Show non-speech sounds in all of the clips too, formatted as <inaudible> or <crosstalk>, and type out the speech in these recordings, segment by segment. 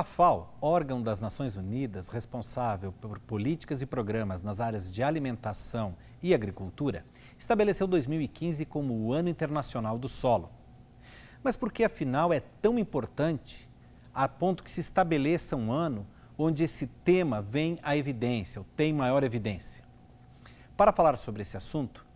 A FAO, órgão das Nações Unidas responsável por políticas e programas nas áreas de alimentação e agricultura, estabeleceu 2015 como o Ano Internacional do Solo. Mas por que afinal é tão importante a ponto que se estabeleça um ano onde esse tema vem à evidência, ou tem maior evidência? Para falar sobre esse assunto,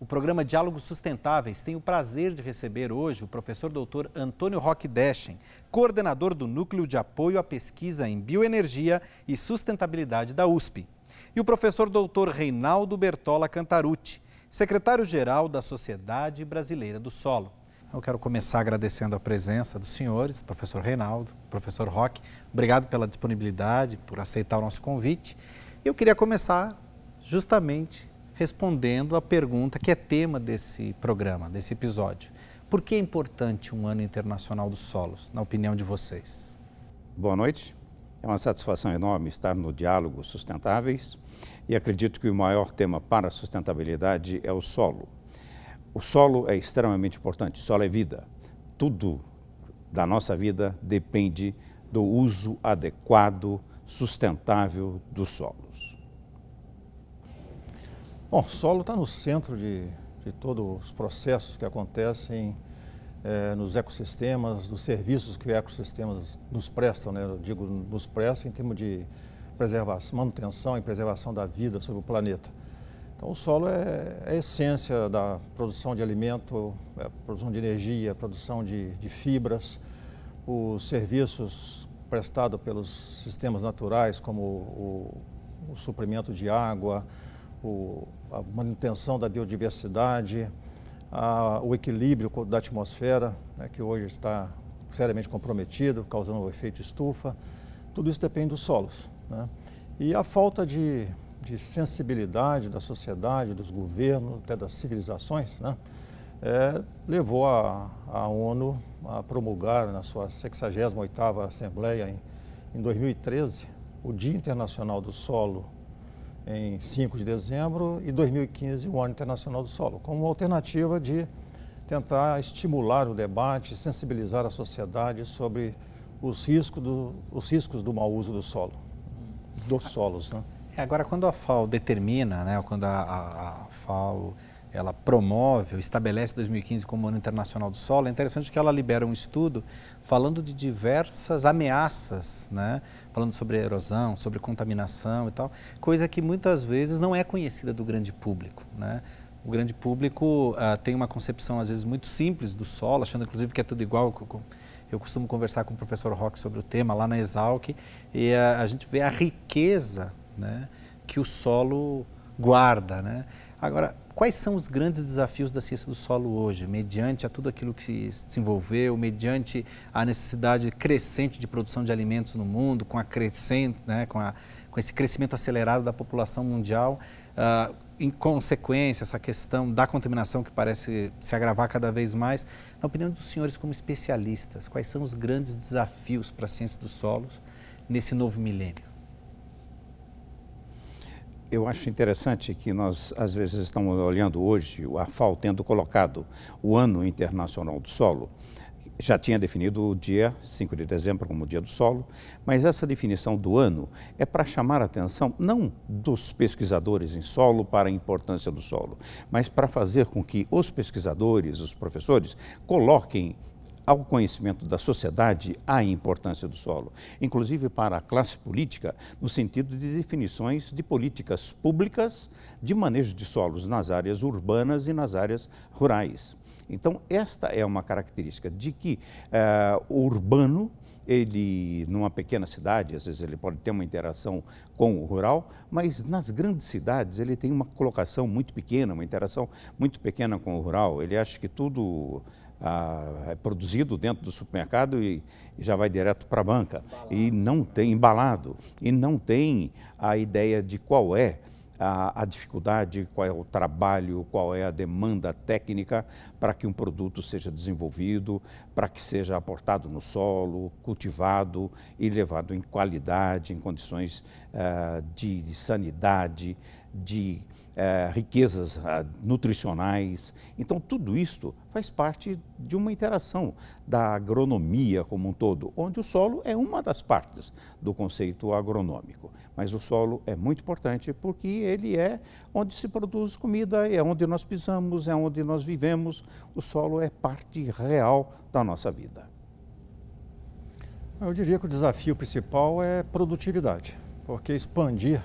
o programa Diálogos Sustentáveis tem o prazer de receber hoje o professor doutor Antônio Roque Deschen, coordenador do Núcleo de Apoio à Pesquisa em Bioenergia e Sustentabilidade da USP, e o professor doutor Reinaldo Bertola Cantarucci, secretário-geral da Sociedade Brasileira do Solo. Eu quero começar agradecendo a presença dos senhores, professor Reinaldo, professor Roque. Obrigado pela disponibilidade, por aceitar o nosso convite. Eu queria começar justamente respondendo à pergunta que é tema desse programa, desse episódio. Por que é importante um ano internacional dos solos, na opinião de vocês? Boa noite. É uma satisfação enorme estar no diálogo sustentáveis e acredito que o maior tema para a sustentabilidade é o solo. O solo é extremamente importante, o solo é vida. Tudo da nossa vida depende do uso adequado, sustentável dos solos. Bom, solo está no centro de, de, todos os processos que acontecem é, nos ecossistemas, dos serviços que os ecossistemas nos prestam, né? Eu digo nos prestam em termos de preservação, manutenção e preservação da vida sobre o planeta. Então o solo é, é a essência da produção de alimento, é produção de energia, produção de, de fibras, os serviços prestados pelos sistemas naturais, como o, o suprimento de água, o a manutenção da biodiversidade, a, o equilíbrio da atmosfera, né, que hoje está seriamente comprometido, causando o efeito estufa. Tudo isso depende dos solos. Né? E a falta de, de, sensibilidade da sociedade, dos governos, até das civilizações, né? é, levou a, a, ONU a promulgar na sua 68ª Assembleia em, em 2013 o Dia Internacional do Solo em 5 de dezembro, e 2015 o Ano Internacional do Solo, como alternativa de tentar estimular o debate, sensibilizar a sociedade sobre os riscos do, os riscos do mau uso do solo, dos solos. Né? É, agora, quando a FAO determina, né, quando a, a, a FAO ela promove, estabelece 2015 como Ano Internacional do Solo, é interessante que ela libera um estudo falando de diversas ameaças, né? falando sobre erosão, sobre contaminação e tal, coisa que muitas vezes não é conhecida do grande público. Né? O grande público uh, tem uma concepção, às vezes, muito simples do solo, achando inclusive que é tudo igual. Eu costumo conversar com o professor Rock sobre o tema lá na Exalc, e a gente vê a riqueza né, que o solo guarda. Né? Agora, Quais são os grandes desafios da ciência do solo hoje, mediante a tudo aquilo que se desenvolveu, mediante a necessidade crescente de produção de alimentos no mundo, com, a crescente, né, com, a, com esse crescimento acelerado da população mundial? Uh, em consequência, essa questão da contaminação que parece se agravar cada vez mais. Na opinião dos senhores, como especialistas, quais são os grandes desafios para a ciência dos solos nesse novo milênio? eu acho interessante que nós, às vezes, estamos olhando hoje o AFAO tendo colocado o Ano Internacional do Solo. Já tinha definido o dia 5 de dezembro como o Dia do Solo, mas essa definição do ano é para chamar a atenção não dos pesquisadores em solo para a importância do solo, mas para fazer com que os pesquisadores, os professores, coloquem ao conhecimento da sociedade a importância do solo, inclusive para a classe política, no sentido de definições de políticas públicas de manejo de solos nas áreas urbanas e nas áreas rurais. Então, esta é uma característica de que eh, o urbano, ele, numa pequena cidade, às vezes ele pode ter uma interação com o rural, mas nas grandes cidades ele tem uma colocação muito pequena, uma interação muito pequena com o rural. Ele acha que tudo ah, é produzido dentro do supermercado e já vai direto para a banca. Embalado. E não tem embalado, e não tem a ideia de qual é a, a dificuldade, qual é o trabalho, qual é a demanda técnica para que um produto seja desenvolvido, para que seja aportado no solo, cultivado e levado em qualidade, em condições ah, eh, de, de sanidade, de é, riquezas é, nutricionais. Então, tudo isso faz parte de uma interação da agronomia como um todo, onde o solo é uma das partes do conceito agronômico. Mas o solo é muito importante porque ele é onde se produz comida, é onde nós pisamos, é onde nós vivemos. O solo é parte real da nossa vida. Eu diria que o desafio principal é produtividade, porque expandir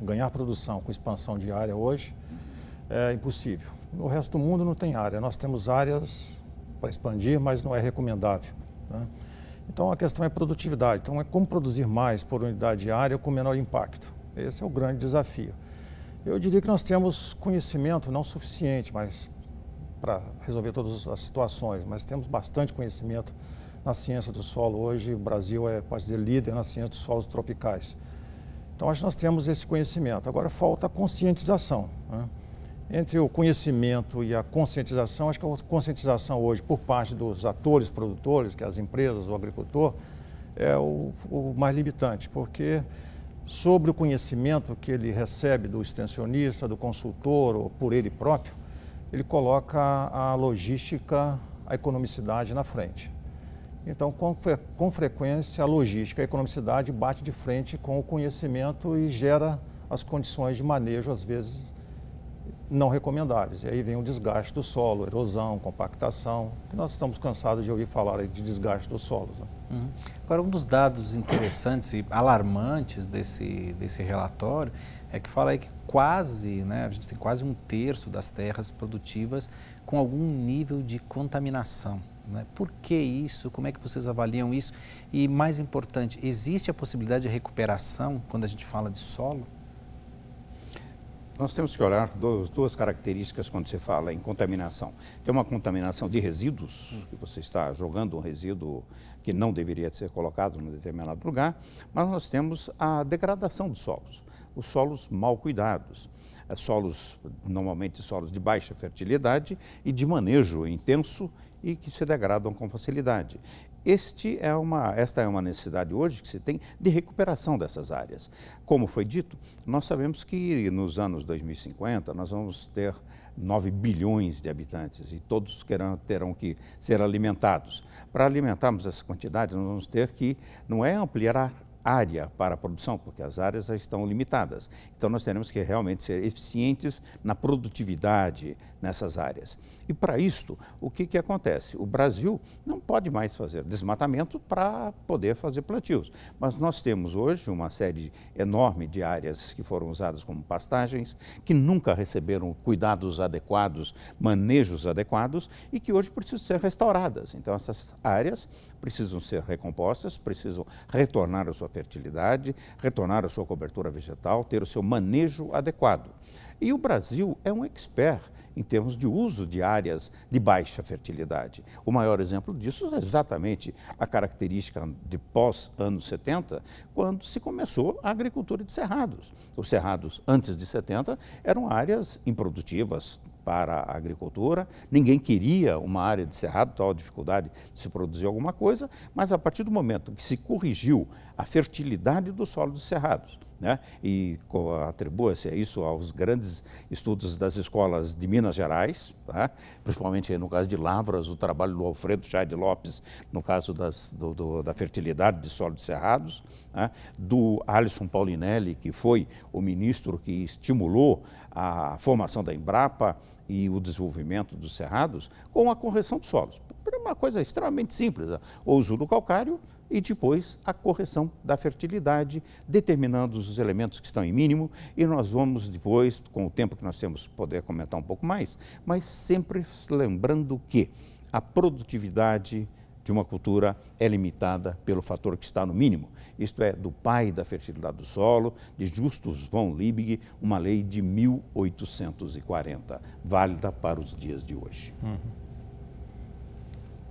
ganhar produção com expansão de área hoje é impossível. No resto do mundo não tem área. Nós temos áreas para expandir, mas não é recomendável. Né? Então a questão é produtividade. Então é como produzir mais por unidade de área com menor impacto. Esse é o grande desafio. Eu diria que nós temos conhecimento não suficiente, mas para resolver todas as situações, mas temos bastante conhecimento na ciência do solo hoje. O Brasil é, pode ser líder na ciência dos solos tropicais. Então, acho que nós temos esse conhecimento. Agora, falta a conscientização. Né? Entre o conhecimento e a conscientização, acho que a conscientização hoje, por parte dos atores, produtores, que é as empresas, o agricultor, é o, o mais limitante, porque sobre o conhecimento que ele recebe do extensionista, do consultor ou por ele próprio, ele coloca a logística, a economicidade na frente. Então, com, fre com frequência, a logística, a economicidade bate de frente com o conhecimento e gera as condições de manejo, às vezes, não recomendáveis. E aí vem o desgaste do solo, erosão, compactação, que nós estamos cansados de ouvir falar de desgaste dos solos. Né? Uhum. Agora, um dos dados interessantes e alarmantes desse, desse relatório é que fala aí que quase, né, a gente tem quase um terço das terras produtivas com algum nível de contaminação. Né? Por que isso? Como é que vocês avaliam isso? E mais importante, existe a possibilidade de recuperação quando a gente fala de solo? Nós temos que olhar duas características quando se fala em contaminação. Tem uma contaminação de resíduos, hum. que você está jogando um resíduo que não deveria ser colocado em um determinado lugar, mas nós temos a degradação dos solos os solos mal cuidados, eh, solos normalmente solos de baixa fertilidade e de manejo intenso e que se degradam com facilidade. Este é uma, esta é uma necessidade hoje que se tem de recuperação dessas áreas. Como foi dito, nós sabemos que nos anos 2050 nós vamos ter 9 bilhões de habitantes e todos querão, terão que ser alimentados. Para alimentarmos essa quantidade, nós vamos ter que, não é ampliar área para a produção, porque as áreas já estão limitadas. Então, nós teremos que realmente ser eficientes na produtividade nessas áreas. E para isto, o que, que acontece? O Brasil não pode mais fazer desmatamento para poder fazer plantios, mas nós temos hoje uma série enorme de áreas que foram usadas como pastagens, que nunca receberam cuidados adequados, manejos adequados e que hoje precisam ser restauradas. Então, essas áreas precisam ser recompostas, precisam retornar à sua fertilidade, retornar a sua cobertura vegetal, ter o seu manejo adequado. E o Brasil é um expert em termos de uso de áreas de baixa fertilidade. O maior exemplo disso é exatamente a característica de pós-anos 70, quando se começou a agricultura de cerrados. Os cerrados antes de 70 eram áreas improdutivas, para a agricultura, ninguém queria uma área de cerrado, tal dificuldade de se produzir alguma coisa, mas a partir do momento que se corrigiu a fertilidade do solo dos cerrados, né? e atribua-se isso aos grandes estudos das escolas de Minas Gerais, tá? principalmente no caso de Lavras, o trabalho do Alfredo Chade Lopes, no caso das, do, do, da fertilidade de solos cerrados, tá? do Alisson Paulinelli, que foi o ministro que estimulou a formação da Embrapa e o desenvolvimento dos cerrados, com a correção de solos. É uma coisa extremamente simples, né? o uso do calcário e depois a correção da fertilidade, determinando os elementos que estão em mínimo e nós vamos depois, com o tempo que nós temos, poder comentar um pouco mais, mas sempre lembrando que a produtividade de uma cultura é limitada pelo fator que está no mínimo, isto é, do pai da fertilidade do solo, de Justus von Liebig, uma lei de 1840, válida para os dias de hoje. Uhum.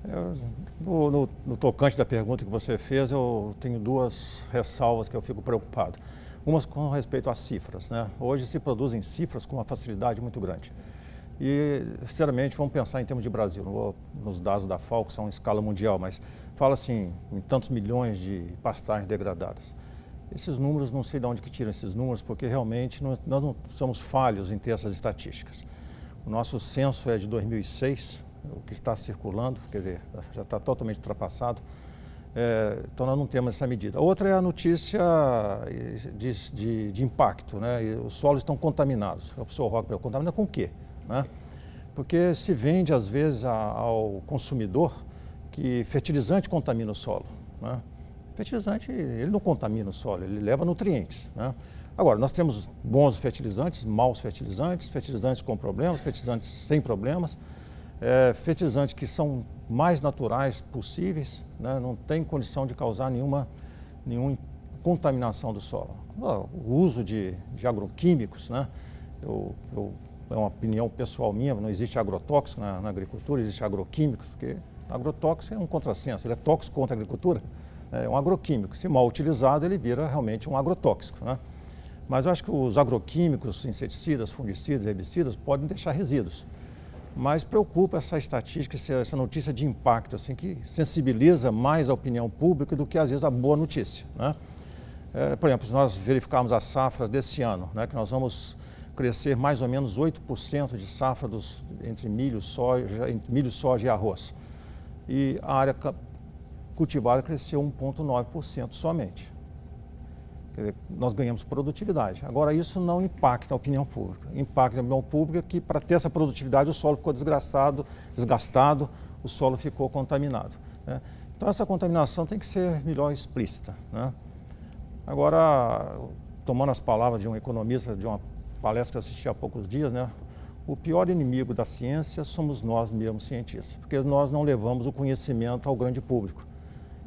Eu, no, no, no, tocante da pergunta que você fez, eu tenho duas ressalvas que eu fico preocupado. Umas com respeito às cifras. Né? Hoje se produzem cifras com uma facilidade muito grande. E, sinceramente, vamos pensar em termos de Brasil. Vou, nos dados da FAO, que são em escala mundial, mas fala assim em tantos milhões de pastagens degradadas. Esses números, não sei de onde que tiram esses números, porque realmente não, nós não somos falhos em ter essas estatísticas. O nosso censo é de 2006, o que está circulando, quer ver, já está totalmente ultrapassado. É, então nós não temos essa medida. Outra é a notícia de, de, de impacto, né? E os solos estão contaminados. O professor Rock contamina com o quê? Né? Porque se vende às vezes a, ao consumidor que fertilizante contamina o solo. Né? Fertilizante ele não contamina o solo, ele leva nutrientes. Né? Agora, nós temos bons fertilizantes, maus fertilizantes, fertilizantes com problemas, fertilizantes sem problemas é, fertilizantes que são mais naturais possíveis, né, não tem condição de causar nenhuma, nenhuma contaminação do solo. O uso de, de agroquímicos, né, eu, eu, é uma opinião pessoal minha, não existe agrotóxico na, na agricultura, existe agroquímicos, porque agrotóxico é um contrassenso, ele é tóxico contra a agricultura, né? é um agroquímico. Se mal utilizado, ele vira realmente um agrotóxico. Né? Mas eu acho que os agroquímicos, inseticidas, fungicidas, herbicidas, podem deixar resíduos mas preocupa essa estatística, essa notícia de impacto, assim, que sensibiliza mais a opinião pública do que às vezes a boa notícia. Né? É, por exemplo, se nós verificarmos as safras desse ano, né, que nós vamos crescer mais ou menos 8% de safra dos, entre milho, soja, entre milho, soja e arroz. E a área cultivada cresceu 1,9% somente. Dizer, nós ganhamos produtividade. Agora, isso não impacta a opinião pública. Impacta a opinião pública que, para ter essa produtividade, o solo ficou desgraçado, desgastado, o solo ficou contaminado. Né? Então, essa contaminação tem que ser melhor explícita. Né? Agora, tomando as palavras de um economista de uma palestra que eu assisti há poucos dias, né? o pior inimigo da ciência somos nós mesmos cientistas, porque nós não levamos o conhecimento ao grande público.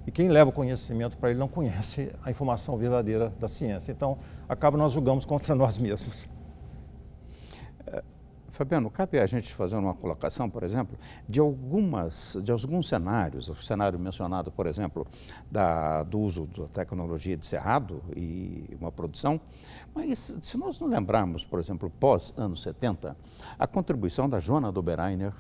E quem leva o conhecimento para ele não conhece a informação verdadeira da ciência. Então, acaba nós julgamos contra <laughs> nós mesmos. Eh, Fabiano, cabe a gente fazer uma colocação, por exemplo, de algumas, de alguns cenários, o cenário mencionado, por exemplo, da, do uso da tecnologia de cerrado e uma produção, mas se nós não lembrarmos, por exemplo, pós anos 70, a contribuição da Joana Doberainer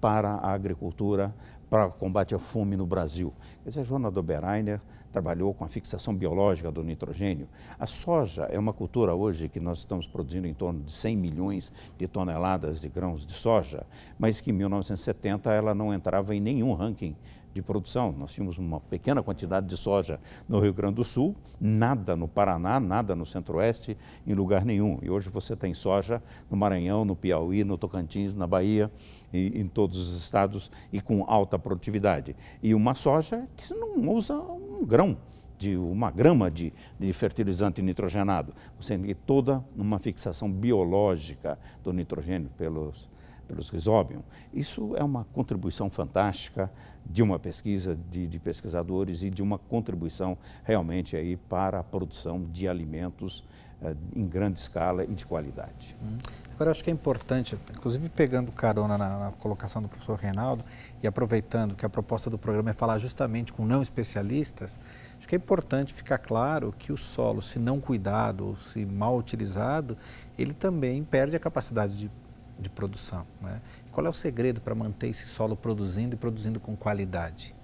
para a agricultura, para o combate à fome no Brasil. Quer dizer, a Joana Doberainer trabalhou com a fixação biológica do nitrogênio. A soja é uma cultura hoje que nós estamos produzindo em torno de 100 milhões de toneladas de grãos de soja, mas que em 1970 ela não entrava em nenhum ranking de produção. Nós tínhamos uma pequena quantidade de soja no Rio Grande do Sul, nada no Paraná, nada no Centro-Oeste, em lugar nenhum. E hoje você tem soja no Maranhão, no Piauí, no Tocantins, na Bahia, e, em todos os estados e com alta produtividade. E uma soja que não usa um grão de uma grama de, de, fertilizante nitrogenado. Você tem toda uma fixação biológica do nitrogênio pelos pelos risóbium. Isso é uma contribuição fantástica de uma pesquisa de, de, pesquisadores e de uma contribuição realmente aí para a produção de alimentos eh, em grande escala e de qualidade. Hum. Agora, acho que é importante, inclusive pegando carona na, na, colocação do professor Reinaldo e aproveitando que a proposta do programa é falar justamente com não especialistas, acho que é importante ficar claro que o solo, se não cuidado, ou se mal utilizado, ele também perde a capacidade de de produção. Né? Qual é o segredo para manter esse solo produzindo e produzindo com qualidade?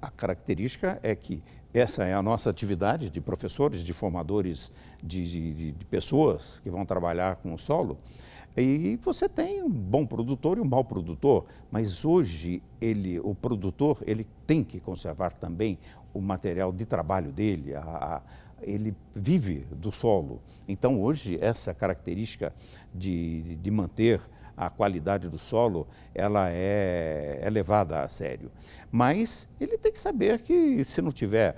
A característica é que essa é a nossa atividade de professores, de formadores, de, de, de pessoas que vão trabalhar com o solo. E você tem um bom produtor e um mau produtor, mas hoje ele, o produtor, ele tem que conservar também o material de trabalho dele, a, a ele vive do solo. Então hoje essa característica de, de manter a qualidade do solo ela é, é levada a sério. Mas ele tem que saber que se não tiver,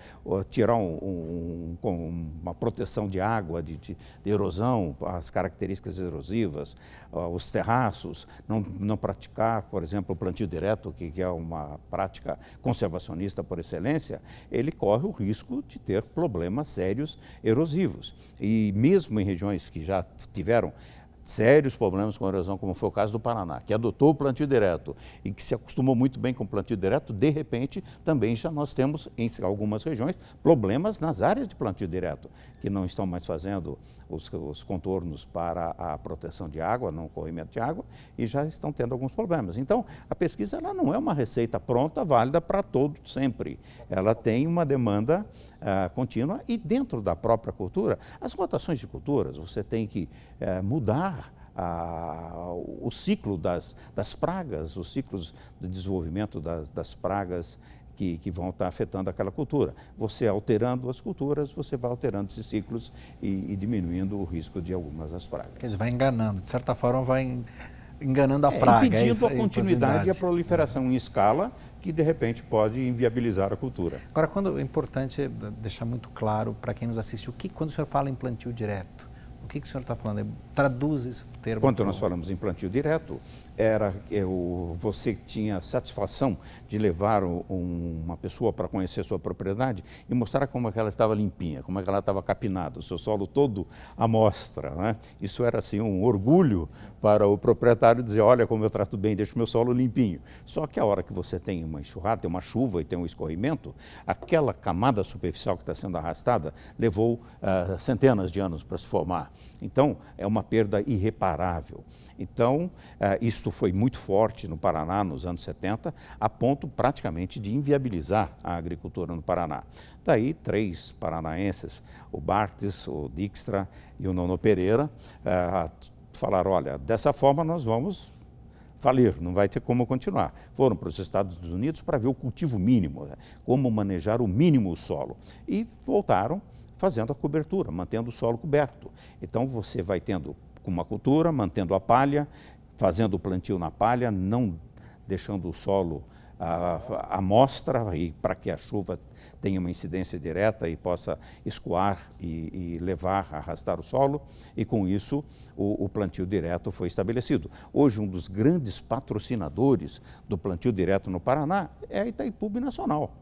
tirar um, um, uma proteção de água, de, de, erosão, as características erosivas, os terraços, não, não praticar, por exemplo, o plantio direto, que, que é uma prática conservacionista por excelência, ele corre o risco de ter problemas sérios erosivos. E mesmo em regiões que já tiveram sérios problemas com a erosão, como foi o caso do Paraná, que adotou o plantio direto e que se acostumou muito bem com o plantio direto, de repente também já nós temos em algumas regiões problemas nas áreas de plantio direto, que não estão mais fazendo os, os contornos para a proteção de água, não corrimento de água, e já estão tendo alguns problemas. Então, a pesquisa ela não é uma receita pronta, válida para todo sempre. Ela tem uma demanda uh, contínua e dentro da própria cultura, as rotações de culturas, você tem que uh, mudar a, o ciclo das, das pragas, os ciclos de desenvolvimento das, das pragas que, que, vão estar afetando aquela cultura. Você alterando as culturas, você vai alterando esses ciclos e, e diminuindo o risco de algumas das pragas. Quer dizer, vai enganando, de certa forma vai enganando a é, praga. É impedindo é a continuidade e a proliferação em escala que de repente pode inviabilizar a cultura. Agora, quando é importante deixar muito claro para quem nos assiste o que quando o senhor fala em plantio direto, o que, que o senhor está falando? Traduz isso termo. Quando nós falamos em plantio direto, era o você tinha satisfação de levar o, um, uma pessoa para conhecer sua propriedade e mostrar como é que ela estava limpinha, como é que ela estava capinada, o seu solo todo à mostra. Né? Isso era assim um orgulho para o proprietário dizer, olha como eu trato bem, deixo meu solo limpinho. Só que a hora que você tem uma enxurrada, tem uma chuva e tem um escorrimento, aquela camada superficial que está sendo arrastada levou uh, centenas de anos para se formar. Então, é uma perda irreparável imparável. Então, eh, isto foi muito forte no Paraná nos anos 70, a ponto praticamente de inviabilizar a agricultura no Paraná. Daí, três paranaenses, o Bartes, o Dijkstra e o Nono Pereira, eh, falaram, olha, dessa forma nós vamos falir, não vai ter como continuar. Foram para os Estados Unidos para ver o cultivo mínimo, né, como manejar o mínimo o solo. E voltaram fazendo a cobertura, mantendo o solo coberto. Então você vai tendo com uma cultura, mantendo a palha, fazendo o plantio na palha, não deixando o solo à mostra e para que a chuva tenha uma incidência direta e possa escoar e, e levar, arrastar o solo, e com isso o, o, plantio direto foi estabelecido. Hoje, um dos grandes patrocinadores do plantio direto no Paraná é a Itaipu Nacional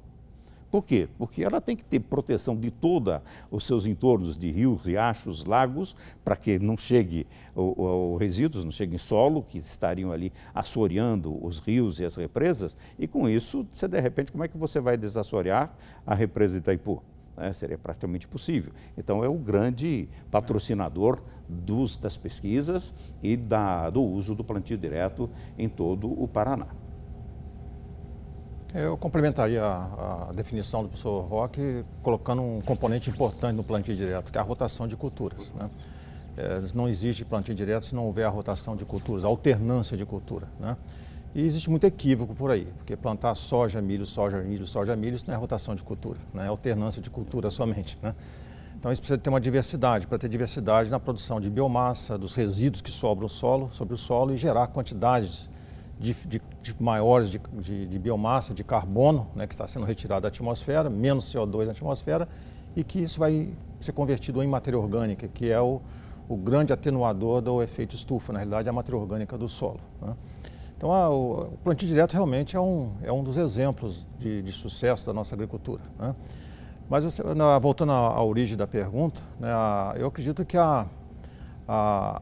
por quê? Porque ela tem que ter proteção de todos os seus entornos de rios, riachos, lagos, para que não chegue o, o, resíduos, não chegue em solo, que estariam ali assoreando os rios e as represas, e com isso, você de repente, como é que você vai desassorear a represa de Itaipu? Né? Seria praticamente possível. Então é o grande patrocinador dos, das pesquisas e da, do uso do plantio direto em todo o Paraná. Eu complementaria a, a, definição do professor Roque colocando um componente importante no plantio direto, que é a rotação de culturas. Né? É, não existe plantio direto se não houver a rotação de culturas, a alternância de cultura. Né? E existe muito equívoco por aí, porque plantar soja, milho, soja, milho, soja, milho, isso não é rotação de cultura, né? é alternância de cultura somente. Né? Então isso precisa ter uma diversidade, para ter diversidade na produção de biomassa, dos resíduos que sobram o solo, sobre o solo e gerar quantidades de, de, de maiores de, biomassa, de carbono, né, que está sendo retirado da atmosfera, menos CO2 na atmosfera, e que isso vai ser convertido em matéria orgânica, que é o, o grande atenuador do efeito estufa, na realidade, é a matéria orgânica do solo. Né? Então, a, o, o, plantio direto realmente é um, é um dos exemplos de, de sucesso da nossa agricultura. Né? Mas, você, na, voltando à, à, origem da pergunta, né, a, eu acredito que a, a,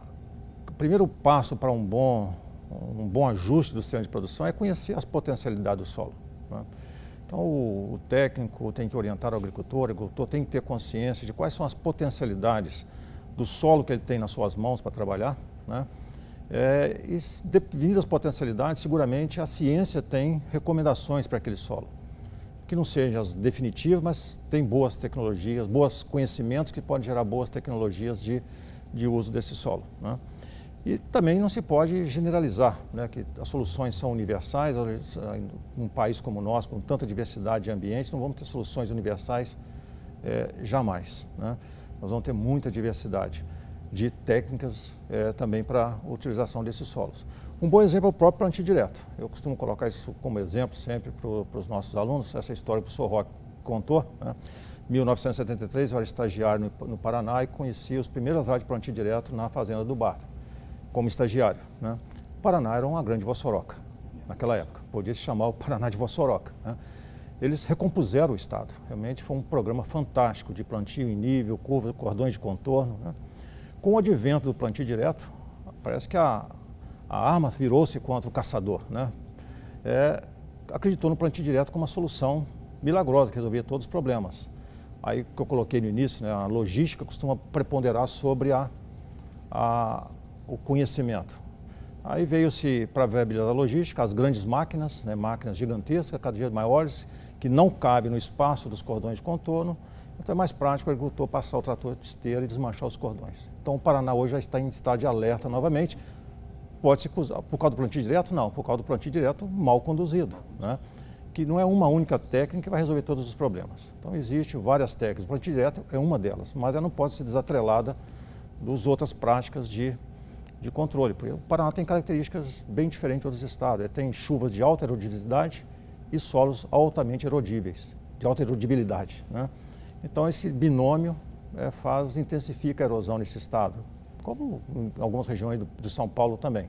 o primeiro passo para um bom um bom ajuste do sistema de produção é conhecer as potencialidades do solo. Né? Então, o, o, técnico tem que orientar o agricultor, o agricultor tem que ter consciência de quais são as potencialidades do solo que ele tem nas suas mãos para trabalhar. Né? É, e, devido às potencialidades, seguramente a ciência tem recomendações para aquele solo. Que não sejam as definitivas, mas tem boas tecnologias, bons conhecimentos que podem gerar boas tecnologias de, de uso desse solo. Né? E também não se pode generalizar, né, que as soluções são universais. Eh, num país como o nosso, com tanta diversidade de ambientes, não vamos ter soluções universais é, jamais. Né? Nós vamos ter muita diversidade de técnicas é, também para a utilização desses solos. Um bom exemplo é o próprio plantio direto. Eu costumo colocar isso como exemplo sempre para os nossos alunos, essa história que o Sr. Roque contou. Né? 1973, eu era estagiário no, no Paraná e conheci os primeiros áreas de plantio direto na fazenda do Bar como estagiário. Né? O Paraná era uma grande Vossoroca naquela época, podia se chamar o Paraná de Vossoroca. Né? Eles recompuseram o Estado, realmente foi um programa fantástico de plantio em nível, curvas, cordões de contorno. Né? Com o advento do plantio direto, parece que a, a arma virou-se contra o caçador. Né? É, acreditou no plantio direto como uma solução milagrosa que resolvia todos os problemas. Aí que eu coloquei no início, né, a logística costuma preponderar sobre a, a o conhecimento. Aí veio-se para a viabilidade da logística as grandes máquinas, né, máquinas gigantescas, cada dia maiores, que não cabem no espaço dos cordões de contorno. Então é mais prático o agricultor passar o trator de esteira e desmanchar os cordões. Então o Paraná hoje já está em estado de alerta novamente. Pode-se, por causa do plantio direto? Não, por causa do plantio direto mal conduzido. Né? Que não é uma única técnica que vai resolver todos os problemas. Então existem várias técnicas. O plantio direto é uma delas, mas ela não pode ser desatrelada das outras práticas de de controle, porque o Paraná tem características bem diferentes de outros estados. Ele tem chuvas de alta erodibilidade e solos altamente erodíveis, de alta erodibilidade. Né? Então esse binômio é, faz, intensifica a erosão nesse estado, como em algumas regiões do, São Paulo também.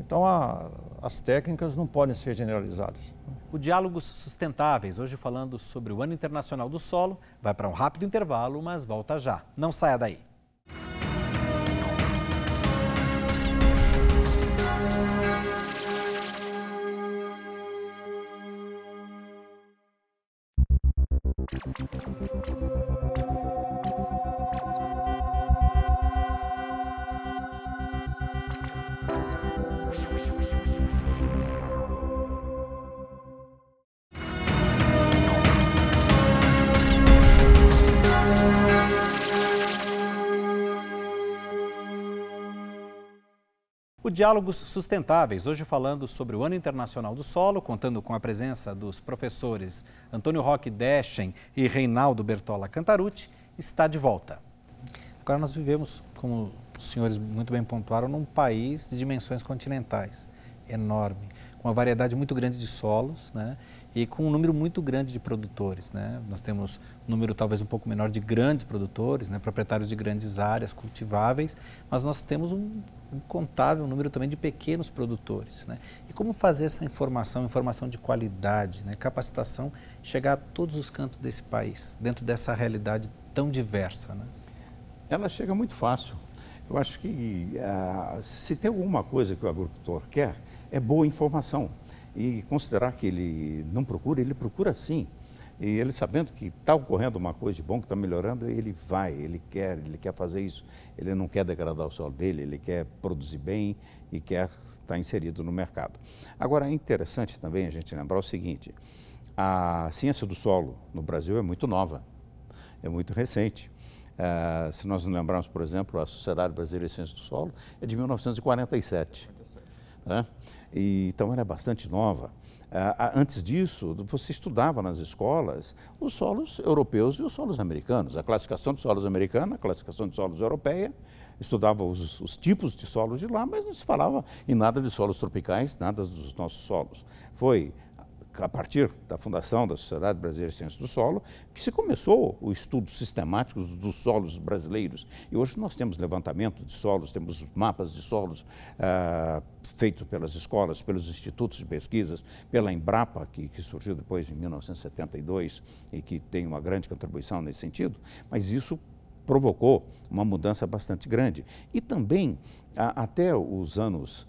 Então a, as técnicas não podem ser generalizadas. O Diálogos Sustentáveis, hoje falando sobre o Ano Internacional do Solo, vai para um rápido intervalo, mas volta já. Não saia daí. Thank you. Diálogos Sustentáveis, hoje falando sobre o Ano Internacional do Solo, contando com a presença dos professores Antônio Roque Deschen e Reinaldo Bertola Cantarucci, está de volta. Agora nós vivemos, como os senhores muito bem pontuaram, num país de dimensões continentais, enorme, com uma variedade muito grande de solos, né? e com um número muito grande de produtores. Né? Nós temos um número talvez um pouco menor de grandes produtores, né? proprietários de grandes áreas cultiváveis, mas nós temos um incontável número também de pequenos produtores. Né? E como fazer essa informação, informação de qualidade, né? capacitação, chegar a todos os cantos desse país, dentro dessa realidade tão diversa? Né? Ela chega muito fácil. Eu acho que uh, se tem alguma coisa que o agricultor quer, é boa informação e considerar que ele não procura, ele procura sim. E ele sabendo que está ocorrendo uma coisa de bom, que está melhorando, ele vai, ele quer, ele quer fazer isso. Ele não quer degradar o solo dele, ele quer produzir bem e quer estar tá inserido no mercado. Agora, é interessante também a gente lembrar o seguinte, a ciência do solo no Brasil é muito nova, é muito recente. É, se nós nos lembrarmos, por exemplo, a Sociedade Brasileira de Ciência do Solo é de 1947. Né? E, então era bastante nova. Ah, antes disso, você estudava nas escolas os solos europeus e os solos americanos, a classificação de solos americana, a classificação de solos europeia, estudava os, os, tipos de solos de lá, mas não se falava em nada de solos tropicais, nada dos nossos solos. Foi a partir da fundação da Sociedade Brasileira de Ciências do Solo, que se começou o estudo sistemático dos solos brasileiros. E hoje nós temos levantamento de solos, temos mapas de solos ah, feitos pelas escolas, pelos institutos de pesquisas, pela Embrapa, que, que surgiu depois em 1972 e que tem uma grande contribuição nesse sentido, mas isso provocou uma mudança bastante grande. E também, a, até os anos uh,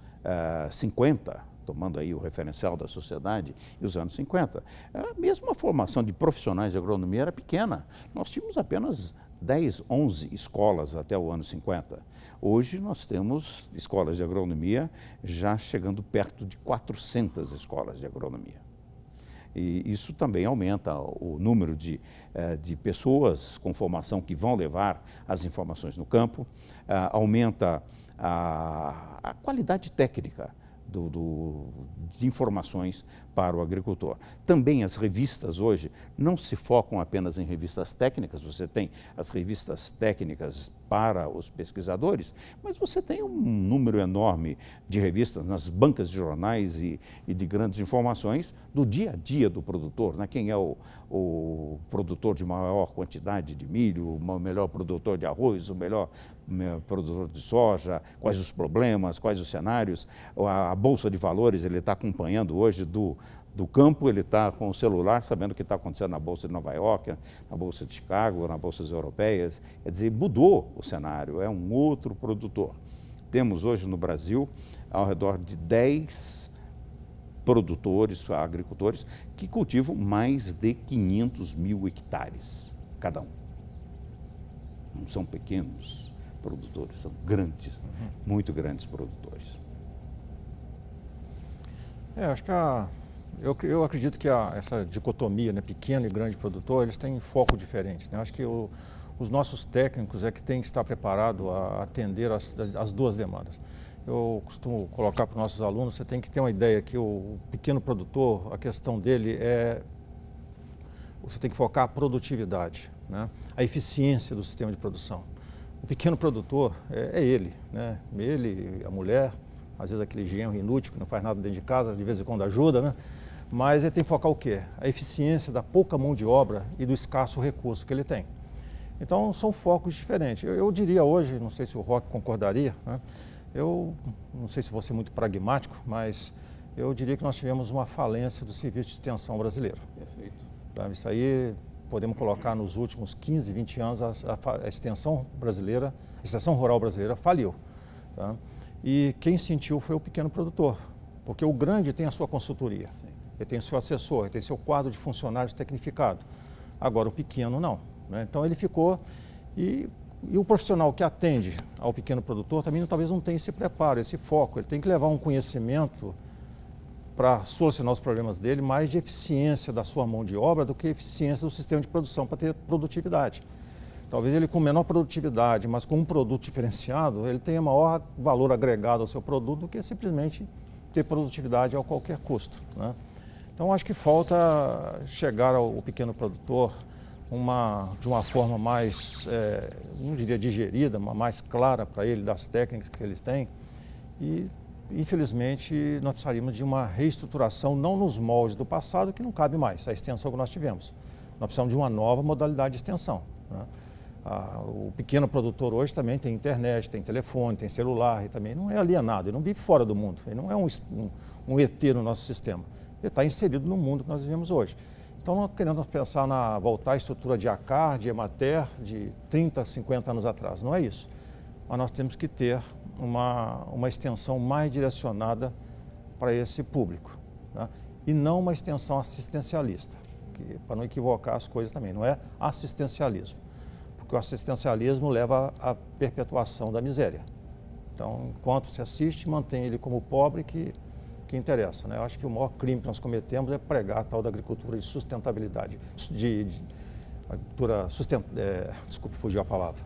ah, 50, tomando aí o referencial da sociedade, e os anos 50. A mesma formação de profissionais de agronomia era pequena. Nós tínhamos apenas 10, 11 escolas até o ano 50. Hoje nós temos escolas de agronomia já chegando perto de 400 escolas de agronomia. E isso também aumenta o número de, eh, de pessoas com formação que vão levar as informações no campo, ah, aumenta a, a qualidade técnica do, do, de informações para o agricultor. Também as revistas hoje não se focam apenas em revistas técnicas, você tem as revistas técnicas para os pesquisadores, mas você tem um número enorme de revistas nas bancas de jornais e, e de grandes informações do dia a dia do produtor, né? quem é o, o produtor de maior quantidade de milho, o melhor produtor de arroz, o melhor produtor de soja, quais os problemas, quais os cenários. A Bolsa de Valores ele está acompanhando hoje do do campo, ele está com o celular, sabendo o que está acontecendo na Bolsa de Nova York, na Bolsa de Chicago, nas bolsas europeias. Quer dizer, mudou o cenário, é um outro produtor. Temos hoje no Brasil ao redor de 10 produtores, agricultores, que cultivam mais de 500 mil hectares cada um. Não são pequenos produtores, são grandes, uhum. muito grandes produtores. É, acho que a eu, eu acredito que a, essa dicotomia, né, pequeno e grande produtor, eles têm foco diferente. Né? Acho que o, os nossos técnicos é que têm que estar preparados a atender as, as duas demandas. Eu costumo colocar para os nossos alunos, você tem que ter uma ideia que o pequeno produtor, a questão dele é, você tem que focar a produtividade, né? a eficiência do sistema de produção. O pequeno produtor é, é ele, né? ele, a mulher, às vezes aquele genro inútil que não faz nada dentro de casa, de vez em quando ajuda, né? mas ele tem que focar o quê? A eficiência da pouca mão de obra e do escasso recurso que ele tem. Então são focos diferentes. Eu, eu diria hoje, não sei se o Rock concordaria, né? eu não sei se vou ser muito pragmático, mas eu diria que nós tivemos uma falência do serviço de extensão brasileiro. Perfeito. Tá, isso aí podemos colocar nos últimos 15, 20 anos a, a, a extensão brasileira, a extensão rural brasileira faliu. Tá? E quem sentiu foi o pequeno produtor, porque o grande tem a sua consultoria. Sim ele tem seu assessor, ele tem seu quadro de funcionários tecnificado. Agora, o pequeno não. Né? Então, ele ficou. E, e o profissional que atende ao pequeno produtor também talvez não tenha esse preparo, esse foco. Ele tem que levar um conhecimento para solucionar os problemas dele mais de eficiência da sua mão de obra do que eficiência do sistema de produção para ter produtividade. Talvez ele com menor produtividade, mas com um produto diferenciado, ele tenha maior valor agregado ao seu produto do que simplesmente ter produtividade a qualquer custo. Né? Então acho que falta chegar ao pequeno produtor uma, de uma forma mais, é, não diria digerida, mas mais clara para ele das técnicas que ele tem. E infelizmente nós precisaríamos de uma reestruturação não nos moldes do passado que não cabe mais a extensão que nós tivemos. Nós precisamos de uma nova modalidade de extensão. Né? Ah, o pequeno produtor hoje também tem internet, tem telefone, tem celular e também não é alienado, ele não vive fora do mundo, ele não é um, um, um ET no nosso sistema ele está inserido no mundo que nós vivemos hoje. Então, nós queremos pensar na voltar à estrutura de ACAR, de EMATER, de 30, 50 anos atrás, não é isso. Mas nós temos que ter uma, uma extensão mais direcionada para esse público, né? e não uma extensão assistencialista, que, para não equivocar as coisas também, não é assistencialismo, porque o assistencialismo leva à perpetuação da miséria. Então, enquanto se assiste, mantém ele como pobre que que interessa. Né? Eu acho que o maior crime que nós cometemos é pregar a tal da agricultura de sustentabilidade, de, de agricultura sustent, é, desculpe, fugiu a palavra,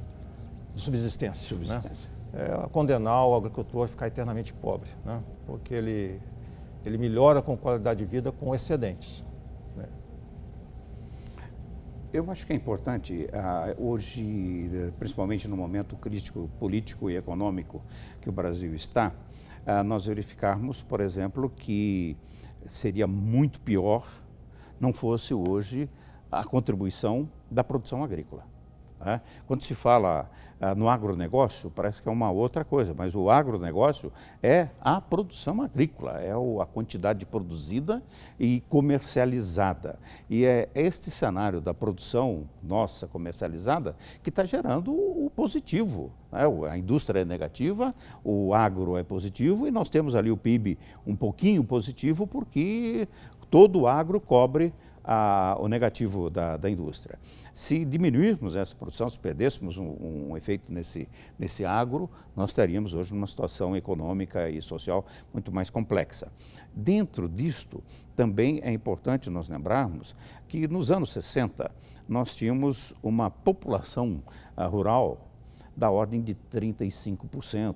de subsistência. Né? subsistência. Né? É, condenar o agricultor a ficar eternamente pobre, né? porque ele, ele melhora com qualidade de vida com excedentes. Né? Eu acho que é importante, ah, hoje, principalmente no momento crítico político e econômico que o Brasil está, nós verificarmos, por exemplo, que seria muito pior não fosse hoje a contribuição da produção agrícola. Né? Quando se fala ah, no agronegócio, parece que é uma outra coisa, mas o agronegócio é a produção agrícola, é a quantidade produzida e comercializada. E é este cenário da produção nossa comercializada que está gerando o positivo. Né? A indústria é negativa, o agro é positivo e nós temos ali o PIB um pouquinho positivo porque todo o agro cobre a, o negativo da, da, indústria. Se diminuirmos essa produção, se perdêssemos um, um, efeito nesse, nesse agro, nós teríamos hoje uma situação econômica e social muito mais complexa. Dentro disto, também é importante nós lembrarmos que nos anos 60 nós tínhamos uma população ah, rural da ordem de 35%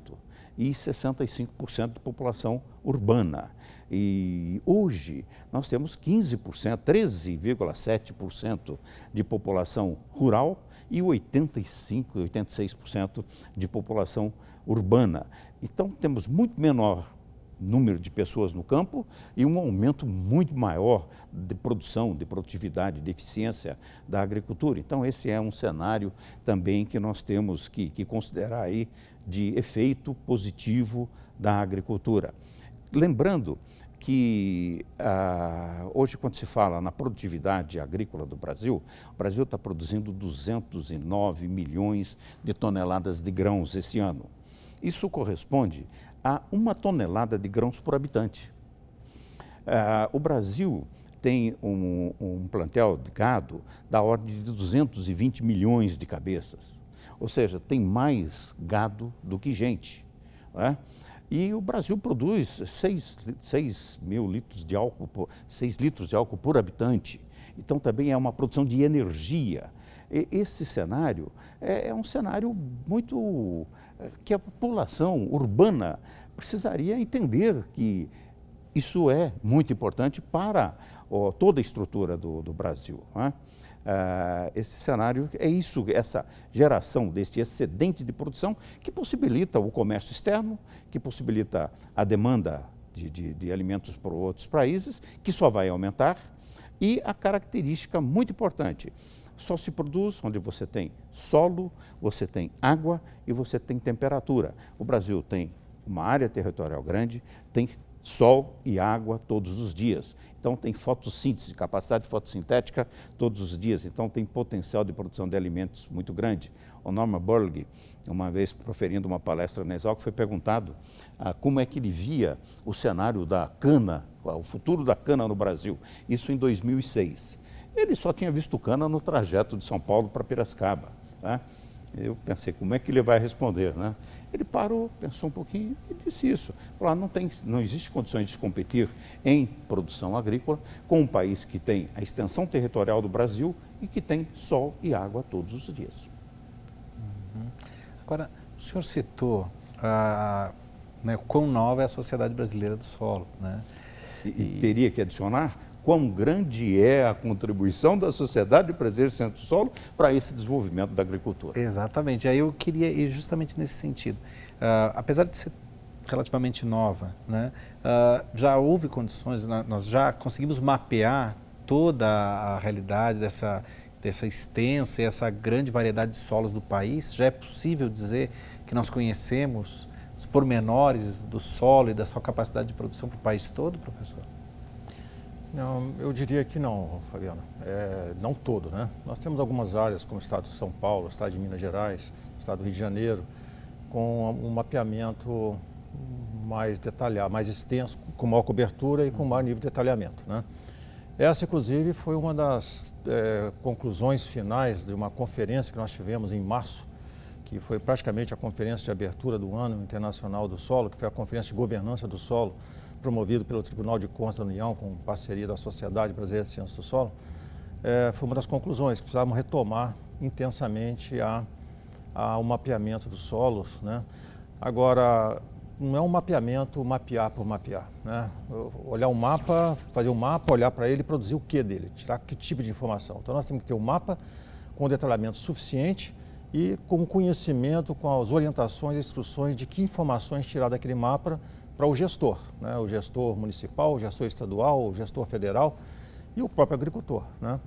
e 65% de população urbana. E hoje nós temos 15%, 13,7% de população rural e 85, 86% de população urbana. Então temos muito menor número de pessoas no campo e um aumento muito maior de produção, de produtividade, de eficiência da agricultura. Então esse é um cenário também que nós temos que, que considerar aí de efeito positivo da agricultura. Lembrando que ah, hoje, quando se fala na produtividade agrícola do Brasil, o Brasil está produzindo 209 milhões de toneladas de grãos esse ano. Isso corresponde a uma tonelada de grãos por habitante. Ah, o Brasil tem um, um plantel de gado da ordem de 220 milhões de cabeças. Ou seja, tem mais gado do que gente. é? E o Brasil produz 6, 6 mil litros de álcool, por, 6 litros de álcool por habitante. Então também é uma produção de energia. E esse cenário é, é um cenário muito eh, que a população urbana precisaria entender que isso é muito importante para ó, toda a estrutura do, do Brasil. Né? Ah, esse cenário, é isso, essa geração deste excedente de produção que possibilita o comércio externo, que possibilita a demanda de, de, de alimentos para outros países, que só vai aumentar, e a característica muito importante, só se produz onde você tem solo, você tem água e você tem temperatura. O Brasil tem uma área territorial grande, tem sol e água todos os dias. Então tem fotossíntese, capacidade fotossintética todos os dias. Então tem potencial de produção de alimentos muito grande. O Norman Borlaug, uma vez proferindo uma palestra na Exalc, foi perguntado ah, como é que ele via o cenário da cana, ah, o futuro da cana no Brasil. Isso em 2006. Ele só tinha visto cana no trajeto de São Paulo para Piracicaba. Né? Eu pensei, como é que ele vai responder, né? Ele parou, pensou um pouquinho e disse isso. Lá ah, não, tem, não existe condições de competir em produção agrícola com um país que tem a extensão territorial do Brasil e que tem sol e água todos os dias. Uhum. Agora, o senhor citou ah, né, quão nova é a sociedade brasileira do solo. Né? E, e teria que adicionar quão grande é a contribuição da sociedade de Prazer Centro Solo para esse desenvolvimento da agricultura. Exatamente. Aí eu queria ir justamente nesse sentido. Uh, apesar de ser relativamente nova, né, uh, já houve condições, nós já conseguimos mapear toda a realidade dessa, dessa extensa e essa grande variedade de solos do país. Já é possível dizer que nós conhecemos os pormenores do solo e da sua capacidade de produção para o país todo, professor? Não, eu diria que não, Fabiano. É, não todo, né? Nós temos algumas áreas, como o Estado de São Paulo, o Estado de Minas Gerais, o Estado do Rio de Janeiro, com um mapeamento mais detalhado, mais extenso, com maior cobertura e com maior nível de detalhamento, né? Essa, inclusive, foi uma das é, conclusões finais de uma conferência que nós tivemos em março, que foi praticamente a conferência de abertura do ano internacional do solo, que foi a conferência de governança do solo, promovido pelo Tribunal de Contas da União, com parceria da Sociedade Brasileira de Ciências do Solo, é, foi uma das conclusões, que precisávamos retomar intensamente a, a o mapeamento dos solos. Né? Agora, não é um mapeamento mapear por mapear. Né? Olhar um mapa, fazer um mapa, olhar para ele e produzir o que dele, tirar que tipo de informação. Então nós temos que ter um mapa com detalhamento suficiente e com conhecimento, com as orientações, instruções de que informações tirar daquele mapa para o gestor, né? o gestor municipal, o gestor estadual, o gestor federal e o próprio agricultor. Né?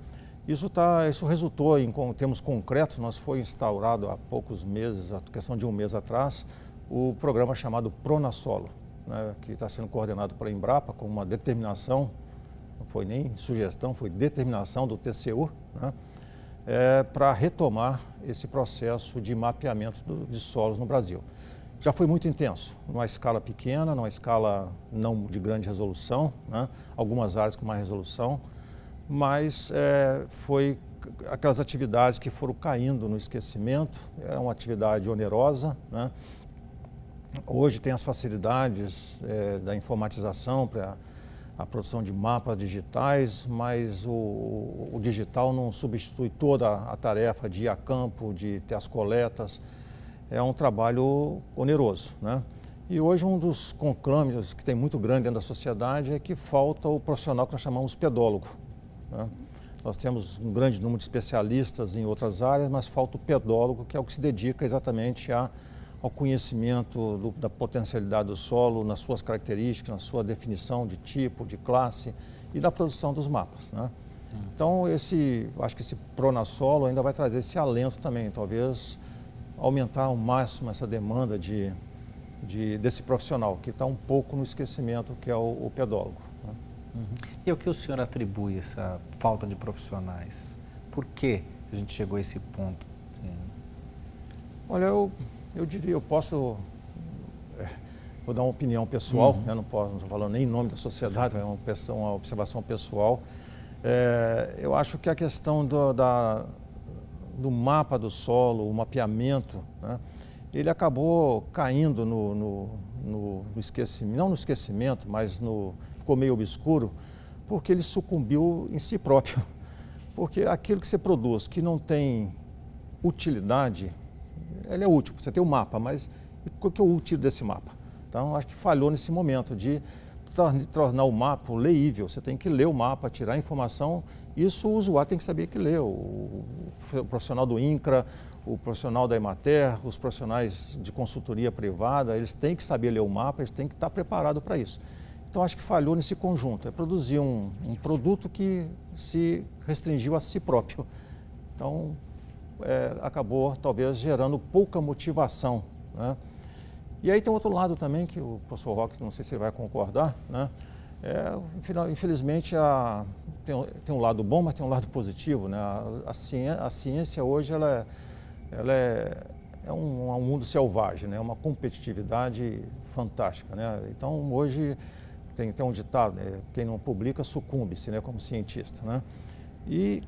Isso, tá, isso resultou em termos concretos, nós foi instaurado há poucos meses, a questão de um mês atrás, o programa chamado Pronasolo, né, que está sendo coordenado pela Embrapa com uma determinação, não foi nem sugestão, foi determinação do TCU, né, é, para retomar esse processo de mapeamento do, de solos no Brasil já foi muito intenso, numa escala pequena, numa escala não de grande resolução, né? algumas áreas com mais resolução, mas é, foi aquelas atividades que foram caindo no esquecimento, é uma atividade onerosa. Né? Hoje tem as facilidades é, da informatização para a produção de mapas digitais, mas o, o digital não substitui toda a tarefa de ir a campo, de ter as coletas, é um trabalho oneroso. Né? E hoje um dos conclâmios que tem muito grande dentro da sociedade é que falta o profissional que nós chamamos pedólogo. Né? Nós temos um grande número de especialistas em outras áreas, mas falta o pedólogo, que é o que se dedica exatamente a, ao conhecimento do, da potencialidade do solo, nas suas características, na sua definição de tipo, de classe e da produção dos mapas. Né? Então, esse, acho que esse pronasolo ainda vai trazer esse alento também, talvez aumentar ao máximo essa demanda de, de desse profissional, que está um pouco no esquecimento, que é o, o pedólogo. Né? Uhum. E o que o senhor atribui essa falta de profissionais? Por que a gente chegou a esse ponto? Olha, eu, eu diria, eu posso. É, vou dar uma opinião pessoal, uhum. Né? não posso não falando nem em nome da sociedade, é uma, uma observação pessoal. É, eu acho que a questão do, da, do mapa do solo, o mapeamento, né, ele acabou caindo no, no, no, esquecimento, não no esquecimento, mas no, ficou meio obscuro, porque ele sucumbiu em si próprio. <laughs> Porque aquilo que você produz que não tem utilidade, ele é útil, você tem o um mapa, mas o que é útil desse mapa? Então, acho que falhou nesse momento de tornar o mapa leível, você tem que ler o mapa, tirar a informação isso o usuário tem que saber que lê O, o profissional do INCRA, o profissional da Emater, os profissionais de consultoria privada, eles têm que saber ler o mapa, eles têm que estar preparados para isso. Então acho que falhou nesse conjunto, é produzir um, um produto que se restringiu a si próprio. Então é, acabou talvez gerando pouca motivação. Né? E aí tem outro lado também que o professor Roque, não sei se ele vai concordar, né? É, infelizmente, a, tem, tem, um lado bom, mas tem um lado positivo. Né? A, a, ciência, a ciência, hoje ela, é, ela é, é um, um, mundo selvagem, né? É uma competitividade fantástica. Né? Então, hoje, tem até um ditado, né? quem não publica sucumbe-se né? como cientista. Né? E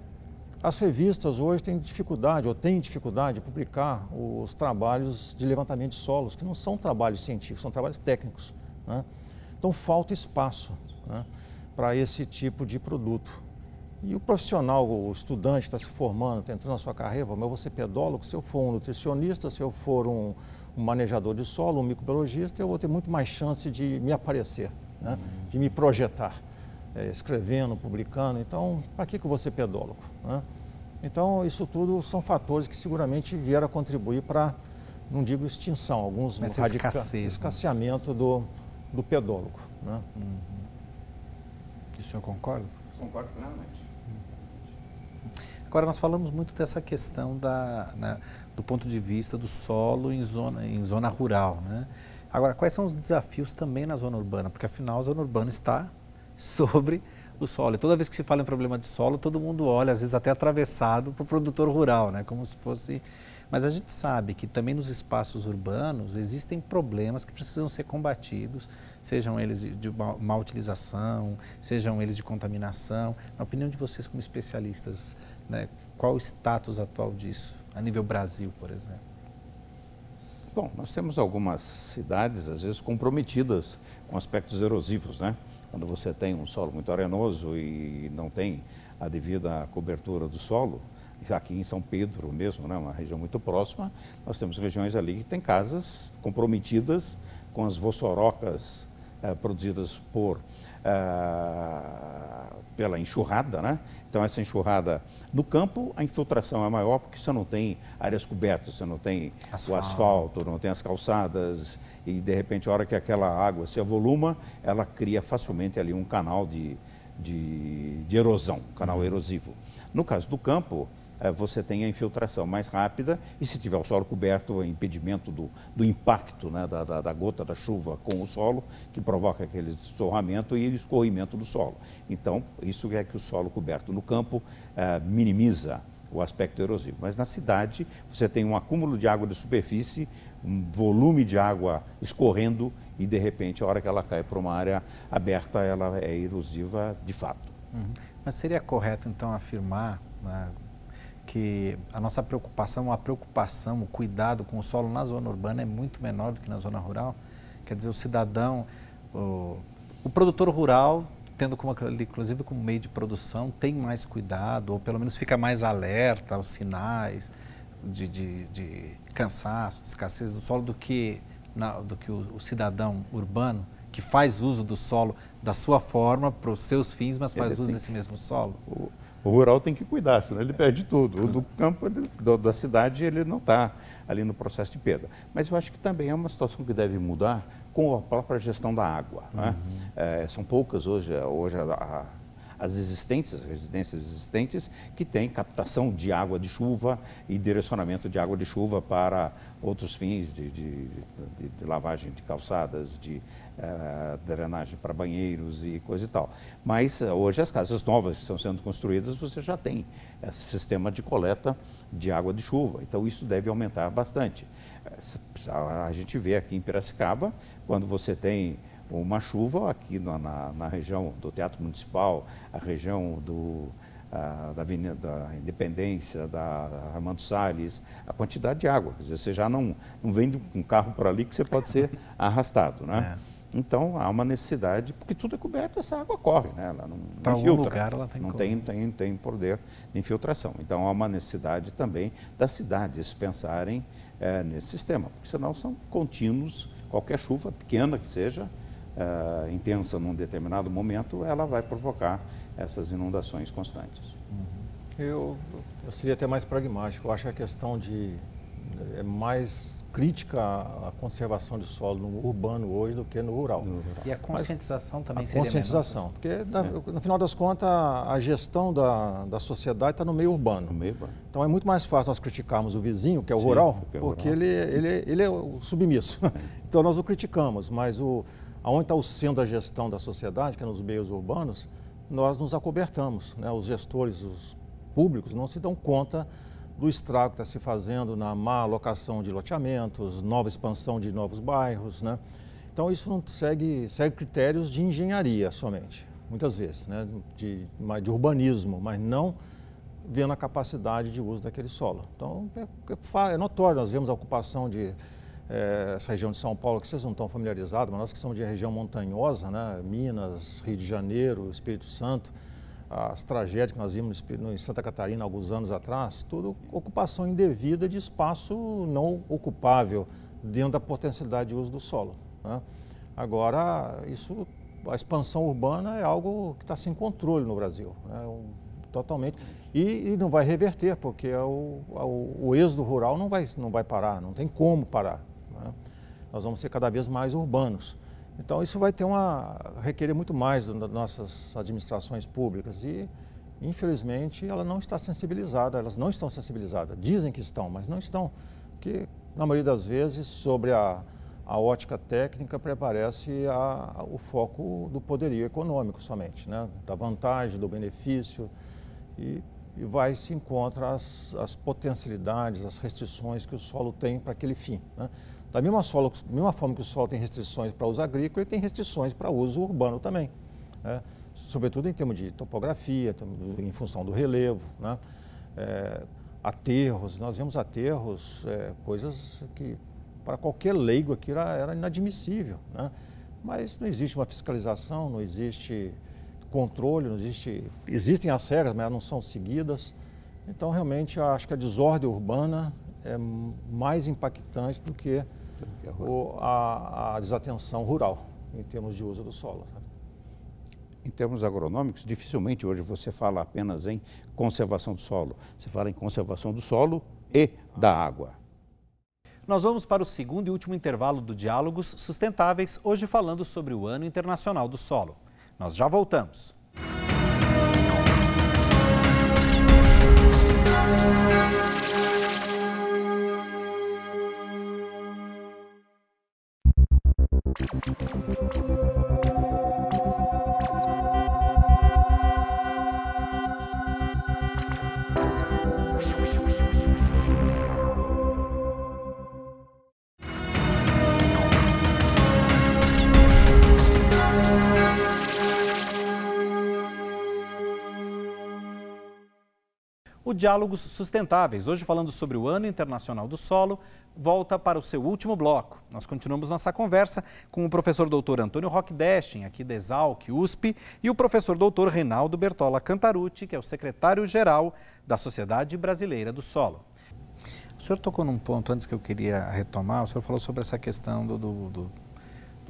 as revistas hoje têm dificuldade, ou têm dificuldade, de publicar os trabalhos de levantamento de solos, que não são trabalhos científicos, são trabalhos técnicos. Né? Então falta espaço né, para esse tipo de produto. E o profissional, o estudante está se formando, está entrando na sua carreira, mas eu vou ser é pedólogo, se eu for um nutricionista, se eu for um, um manejador de solo, um microbiologista, eu vou ter muito mais chance de me aparecer, né, uhum. de me projetar, é, escrevendo, publicando. Então, para que, que eu vou ser pedólogo? Né? Então, isso tudo são fatores que seguramente vieram a contribuir para, não digo extinção, alguns radical escasseamento do, do pedólogo. Né? Uhum. O senhor concorda? Concordo plenamente. Agora, nós falamos muito dessa questão da, né, do ponto de vista do solo em zona, em zona rural. Né? Agora, quais são os desafios também na zona urbana? Porque, afinal, a zona urbana está <laughs> sobre o solo. E toda vez que se fala em problema de solo, todo mundo olha, às vezes até atravessado, para o produtor rural, né? como se fosse mas a gente sabe que também nos espaços urbanos existem problemas que precisam ser combatidos, sejam eles de má utilização, sejam eles de contaminação. Na opinião de vocês como especialistas, né, qual o status atual disso, a nível Brasil, por exemplo? Bom, nós temos algumas cidades, às vezes, comprometidas com aspectos erosivos, né? Quando você tem um solo muito arenoso e não tem a devida cobertura do solo, aqui em São Pedro mesmo, né, uma região muito próxima, nós temos regiões ali que tem casas comprometidas com as vossorocas eh, produzidas por eh, pela enxurrada, né? Então essa enxurrada no campo a infiltração é maior porque você não tem áreas cobertas, você não tem asfalto. o asfalto, não tem as calçadas e de repente a hora que aquela água se avoluma, ela cria facilmente ali um canal de, de, de erosão, canal uhum. erosivo. No caso do campo, eh, você tem a infiltração mais rápida e se tiver o solo coberto, o impedimento do, do impacto né, da, da, da, gota da chuva com o solo, que provoca aquele estorramento e escorrimento do solo. Então, isso é que o solo coberto no campo eh, minimiza o aspecto erosivo. Mas na cidade, você tem um acúmulo de água de superfície, um volume de água escorrendo e, de repente, a hora que ela cai para uma área aberta, ela é erosiva de fato. Uhum. Mas seria correto, então, afirmar... Né, que a nossa preocupação, a preocupação, o cuidado com o solo na zona urbana é muito menor do que na zona rural. Quer dizer, o cidadão, o, o produtor rural, tendo como, inclusive como meio de produção, tem mais cuidado, ou pelo menos fica mais alerta aos sinais de, de, de cansaço, de escassez do solo, do que, na, do que o, o cidadão urbano que faz uso do solo da sua forma para os seus fins, mas faz Ele uso desse mesmo solo. O o rural tem que cuidar, senão ele perde tudo. O do campo, ele, do, da cidade, ele não está ali no processo de perda. Mas eu acho que também é uma situação que deve mudar com a própria gestão da água. Né? Uhum. É, são poucas hoje, hoje a, a as as residências existentes, que têm captação de água de chuva e direcionamento de água de chuva para outros fins de, de, de, de lavagem de calçadas, de uh, drenagem para banheiros e coisa e tal. Mas eh, hoje as casas novas que estão sendo construídas, você já tem esse sistema de coleta de água de chuva. Então isso deve aumentar bastante. Eh, a gente vê aqui em Piracicaba, quando você tem uma chuva aqui na, na, na região do Teatro Municipal, a região do, da Avenida da Independência, da Armando Salles, a quantidade de água. Quer dizer, você já não, não vem um carro por ali que você pode ser <laughs> arrastado, né? É. Então há uma necessidade, porque tudo é coberto, essa água corre, né? Ela não, não filtra. Lugar ela tem não tem, tem, tem poder de infiltração. Então há uma necessidade também das cidades pensarem é, nesse sistema, porque senão são contínuos, qualquer chuva, pequena que seja, uh, intensa num determinado momento, ela vai provocar essas inundações constantes. Uhum. Eu, eu seria até mais pragmático. Eu acho que a questão de é mais crítica a conservação de solo no urbano hoje do que no rural. No rural. E a conscientização Mas, também a seria conscientização, menor. porque é. no final das contas a gestão da, da sociedade está no meio urbano. No meio urbano. Então é muito mais fácil nós criticarmos o vizinho, que é o Sim, rural, porque, é o porque rural. Ele, ele, ele é o submisso. É. <laughs> então nós o criticamos, mas o, Aonde está o centro da gestão da sociedade, que é nos meios urbanos, nós nos acobertamos. Né? Os gestores os públicos não se dão conta do estrago que está se fazendo na má alocação de loteamentos, nova expansão de novos bairros. Né? Então, isso não segue, segue critérios de engenharia somente, muitas vezes, né? de, de urbanismo, mas não vendo a capacidade de uso daquele solo. Então, é, é, é notório, nós vemos a ocupação de é, essa região de São Paulo, que vocês não estão familiarizados, mas nós que somos de região montanhosa, né? Minas, Rio de Janeiro, Espírito Santo, as tragédias que nós vimos em Santa Catarina alguns anos atrás, tudo ocupação indevida de espaço não ocupável dentro da potencialidade de uso do solo. Né? Agora, isso, a expansão urbana é algo que está sem controle no Brasil, né? um, totalmente. E, e, não vai reverter, porque é o, o, o êxodo rural não vai, não vai parar, não tem como parar nós vamos ser cada vez mais urbanos. Então isso vai ter uma requerer muito mais das nossas administrações públicas e infelizmente ela não está sensibilizada, elas não estão sensibilizadas. Dizem que estão, mas não estão, que na maioria das vezes sobre a, a ótica técnica prevalece a, a, o foco do poderio econômico somente, né? da vantagem, do benefício e, e vai se encontra as, as potencialidades, as restrições que o solo tem para aquele fim. Né? Da mesma, solo, mesma forma que o solo tem restrições para uso agrícola, ele tem restrições para uso urbano também. Né? Sobretudo em termos de topografia, em função do relevo. Né? É, aterros, nós vemos aterros, é, coisas que para qualquer leigo aqui era, era inadmissível. Né? Mas não existe uma fiscalização, não existe controle, não existe. Existem as regras, mas não são seguidas. Então, realmente, acho que a desordem urbana é mais impactante do que o, a, a, desatenção rural em termos de uso do solo. Sabe? Em termos agronômicos, dificilmente hoje você fala apenas em conservação do solo. Você fala em conservação do solo e da água. Nós vamos para o segundo e último intervalo do Diálogos Sustentáveis, hoje falando sobre o Ano Internacional do Solo. Nós já voltamos. Música o Diálogos Sustentáveis. Hoje falando sobre o Ano Internacional do Solo, volta para o seu último bloco. Nós continuamos nossa conversa com o professor doutor Antônio Roque Destin aqui da Exalc USP, e o professor doutor Reinaldo Bertola Cantarucci, que é o secretário-geral da Sociedade Brasileira do Solo. O senhor tocou num ponto antes que eu queria retomar, o senhor falou sobre essa questão do, do, do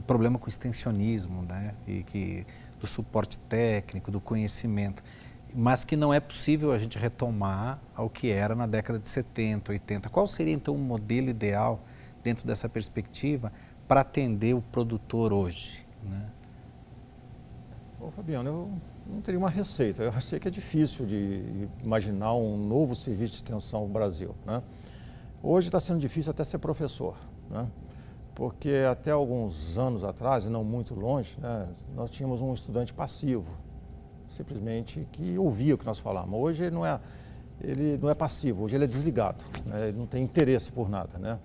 problema com o extensionismo, né? E que, do suporte técnico, do conhecimento mas que não é possível a gente retomar ao que era na década de 70, 80. Qual seria então o um modelo ideal dentro dessa perspectiva para atender o produtor hoje? Né? Ô, Fabiano, eu não teria uma receita. Eu sei que é difícil de imaginar um novo serviço de extensão no Brasil. Né? Hoje está sendo difícil até ser professor, né? porque até alguns anos atrás, e não muito longe, né, nós tínhamos um estudante passivo simplesmente que ouvia o que nós falávamos. Hoje ele não é, ele não é passivo, hoje ele é desligado, né? ele não tem interesse por nada. Né?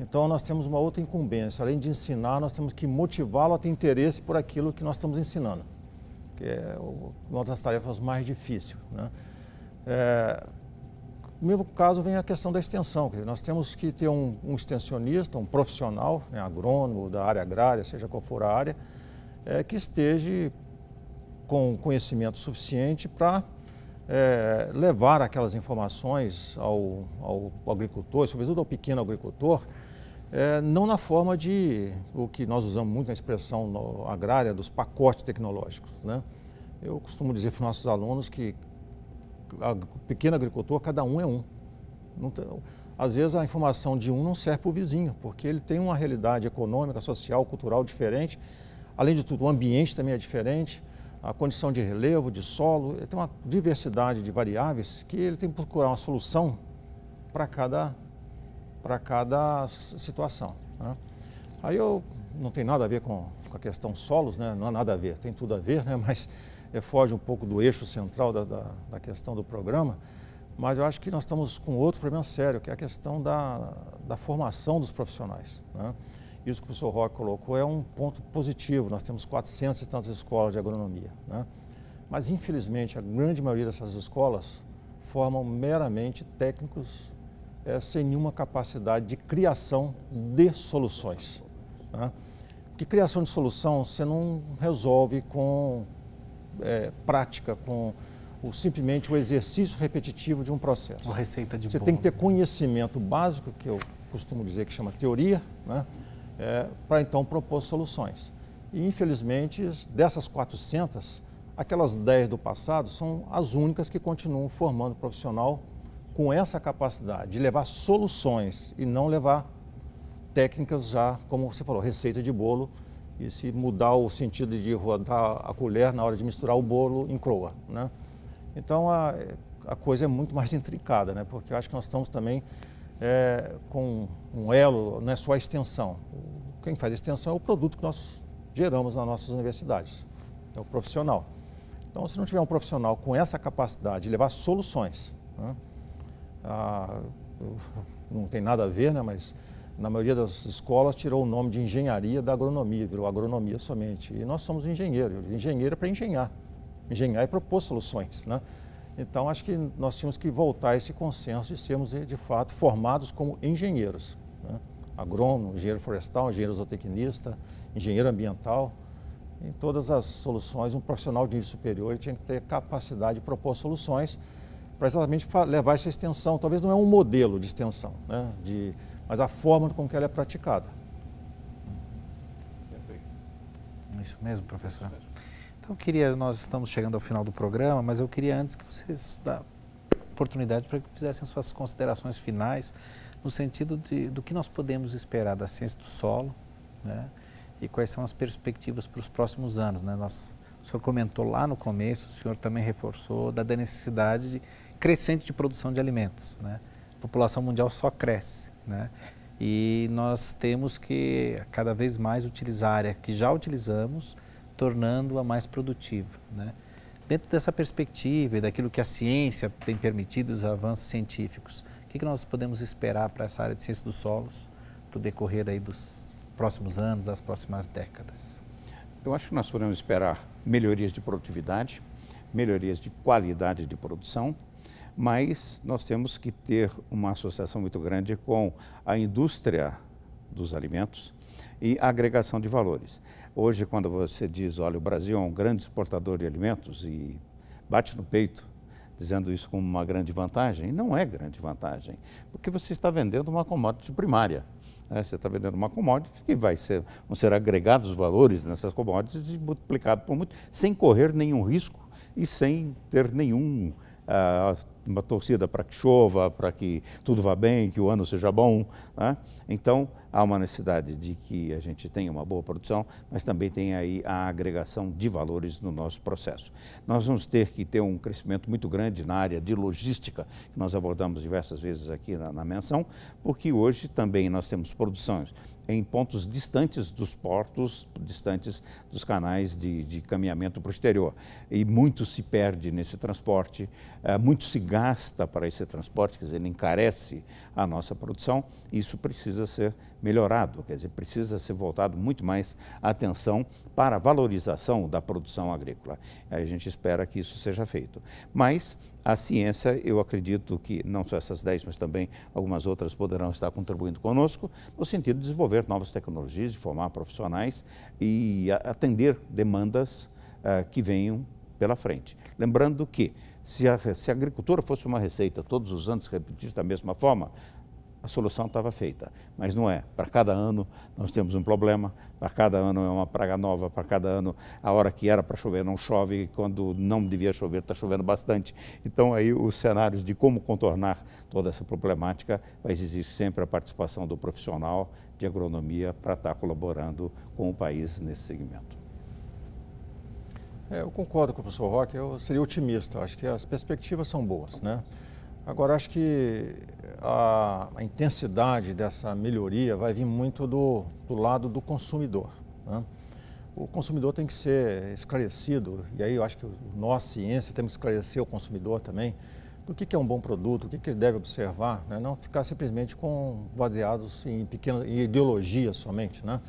Então nós temos uma outra incumbência, além de ensinar, nós temos que motivá-lo a ter interesse por aquilo que nós estamos ensinando, que é uma das tarefas mais difíceis. Né? É, no mesmo caso vem a questão da extensão, quer dizer, nós temos que ter um, um extensionista, um profissional, né, agrônomo da área agrária, seja qual for a área, é, que esteja com conhecimento suficiente para é, levar aquelas informações ao, ao, agricultor, sobretudo ao pequeno agricultor, é, não na forma de o que nós usamos muito na expressão no, agrária dos pacotes tecnológicos. Né? Eu costumo dizer para os nossos alunos que o pequeno agricultor, cada um é um. Tem, às vezes a informação de um não serve para o vizinho, porque ele tem uma realidade econômica, social, cultural diferente. Além de tudo, o ambiente também é diferente a condição de relevo, de solo, ele tem uma diversidade de variáveis que ele tem que procurar uma solução para cada, cada situação. Né? Aí eu não tem nada a ver com, com a questão solos, né? não há nada a ver, tem tudo a ver, né? <laughs> mas é, foge um pouco do eixo central da, da, da, questão do programa, mas eu acho que nós estamos com outro problema sério, que é a questão da, da formação dos profissionais. Né? Isso que o professor Roque colocou é um ponto positivo. Nós temos 400 e tantas escolas de agronomia. Né? Mas, infelizmente, a grande maioria dessas escolas formam meramente técnicos é, sem nenhuma capacidade de criação de soluções. Né? Porque criação de solução você não resolve com é, prática, com o, simplesmente o exercício repetitivo de um processo. Uma receita de Você tem que ter conhecimento básico, que eu costumo dizer que chama teoria, né? é, para então propor soluções. E, infelizmente, dessas 400, aquelas 10 do passado são as únicas que continuam formando profissional com essa capacidade de levar soluções e não levar técnicas já, como você falou, receita de bolo e se mudar o sentido de rodar a colher na hora de misturar o bolo em croa, né? Então a, a coisa é muito mais <laughs> intricada, né? Porque eu acho que nós estamos também é, com um elo, não é só a extensão. Quem faz a extensão é o produto que nós geramos nas nossas universidades, é o profissional. Então, se não tiver um profissional com essa capacidade de levar soluções, né, a, não tem nada a ver, né, mas na maioria das escolas tirou o nome de engenharia da agronomia, virou agronomia somente. E nós somos engenheiros, engenheiro é para engenhar. Engenhar é propor soluções. Né? Então, acho que nós tínhamos que voltar a esse consenso de sermos, eh, de fato, formados como engenheiros. Né? Agrônomo, engenheiro florestal, engenheiro zootecnista, engenheiro ambiental. Em todas as soluções, um profissional de nível superior tinha que ter capacidade de propor soluções para exatamente levar essa extensão. Talvez não é um modelo de extensão, né? de, mas a forma com que ela é praticada. É isso mesmo, professor. Então, queria, nós estamos chegando ao final do programa, mas eu queria antes que vocês da oportunidade para que fizessem suas considerações finais no sentido de, do que nós podemos esperar da ciência do solo, né? E quais são as perspectivas para os próximos anos, né? Nós, o senhor comentou lá no começo, o senhor também reforçou da, da necessidade de, crescente de produção de alimentos, né? A população mundial só cresce, né? E nós temos que cada vez mais utilizar a área que já utilizamos tornando-a mais produtiva. Né? Dentro dessa perspectiva e daquilo que a ciência tem permitido, os avanços científicos, o que, nós podemos esperar para essa área de ciência dos solos o decorrer aí dos próximos anos, das próximas décadas? Eu acho que nós podemos esperar melhorias de produtividade, melhorias de qualidade de produção, mas nós temos que ter uma associação muito grande com a indústria dos alimentos e a agregação de valores. Hoje, quando você diz, olha, o Brasil é um grande exportador de alimentos e bate no peito, dizendo isso como uma grande vantagem, não é grande vantagem, porque você está vendendo uma commodity primária. Né? Você está vendendo uma commodity que vai ser, vão ser agregados valores nessas commodities e multiplicado por muito, sem correr nenhum risco e sem ter nenhum uh, uma torcida para que chova, para que tudo vá bem, que o ano seja bom. Né? Então, há uma necessidade de que a gente tenha uma boa produção, mas também tem aí a agregação de valores no nosso processo. Nós vamos ter que ter um crescimento muito grande na área de logística, que nós abordamos diversas vezes aqui na, na menção, porque hoje também nós temos produções em pontos distantes dos portos, distantes dos canais de, de caminhamento para o exterior. E muito se perde nesse transporte, eh, muito se gasta para esse transporte, quer dizer, ele encarece a nossa produção, isso precisa ser melhorado, quer dizer, precisa ser voltado muito mais atenção para a valorização da produção agrícola. A gente espera que isso seja feito. Mas a ciência, eu acredito que não só essas 10, mas também algumas outras poderão estar contribuindo conosco no sentido de desenvolver novas tecnologias, de formar profissionais e atender demandas uh, que venham pela frente. Lembrando que se a, se a agricultura fosse uma receita, todos os anos repetisse da mesma forma, a solução estava feita. Mas não é. Para cada ano nós temos um problema, para cada ano é uma praga nova, para cada ano a hora que era para chover não chove, quando não devia chover está chovendo bastante. Então aí os cenários de como contornar toda essa problemática, mas existe sempre a participação do profissional de agronomia para estar colaborando com o país nesse segmento. É, eu concordo com o professor Roque, eu seria otimista, acho que as perspectivas são boas, né? Agora, acho que a, a intensidade dessa melhoria vai vir muito do, do lado do consumidor. Né? O consumidor tem que ser esclarecido, e aí eu acho que nós, ciência, temos que esclarecer o consumidor também do que, que é um bom produto, o que, que ele deve observar, né? não ficar simplesmente com baseados em pequenas em ideologias somente, né?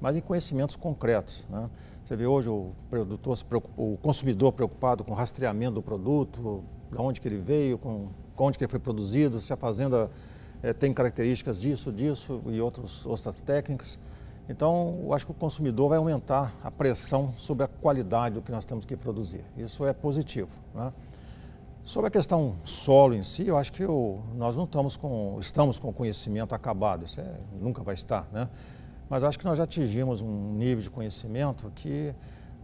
mas em conhecimentos concretos. Né? Você vê hoje o produtor, o consumidor preocupado com o rastreamento do produto, de onde que ele veio, com, com onde que ele foi produzido, se a fazenda é, tem características disso, disso e outros, outras técnicas. Então, eu acho que o consumidor vai aumentar a pressão sobre a qualidade do que nós temos que produzir. Isso é positivo. Né? Sobre a questão solo em si, eu acho que nós não estamos com, estamos com conhecimento acabado, isso é, nunca vai estar. Né? mas acho que nós já atingimos um nível de conhecimento que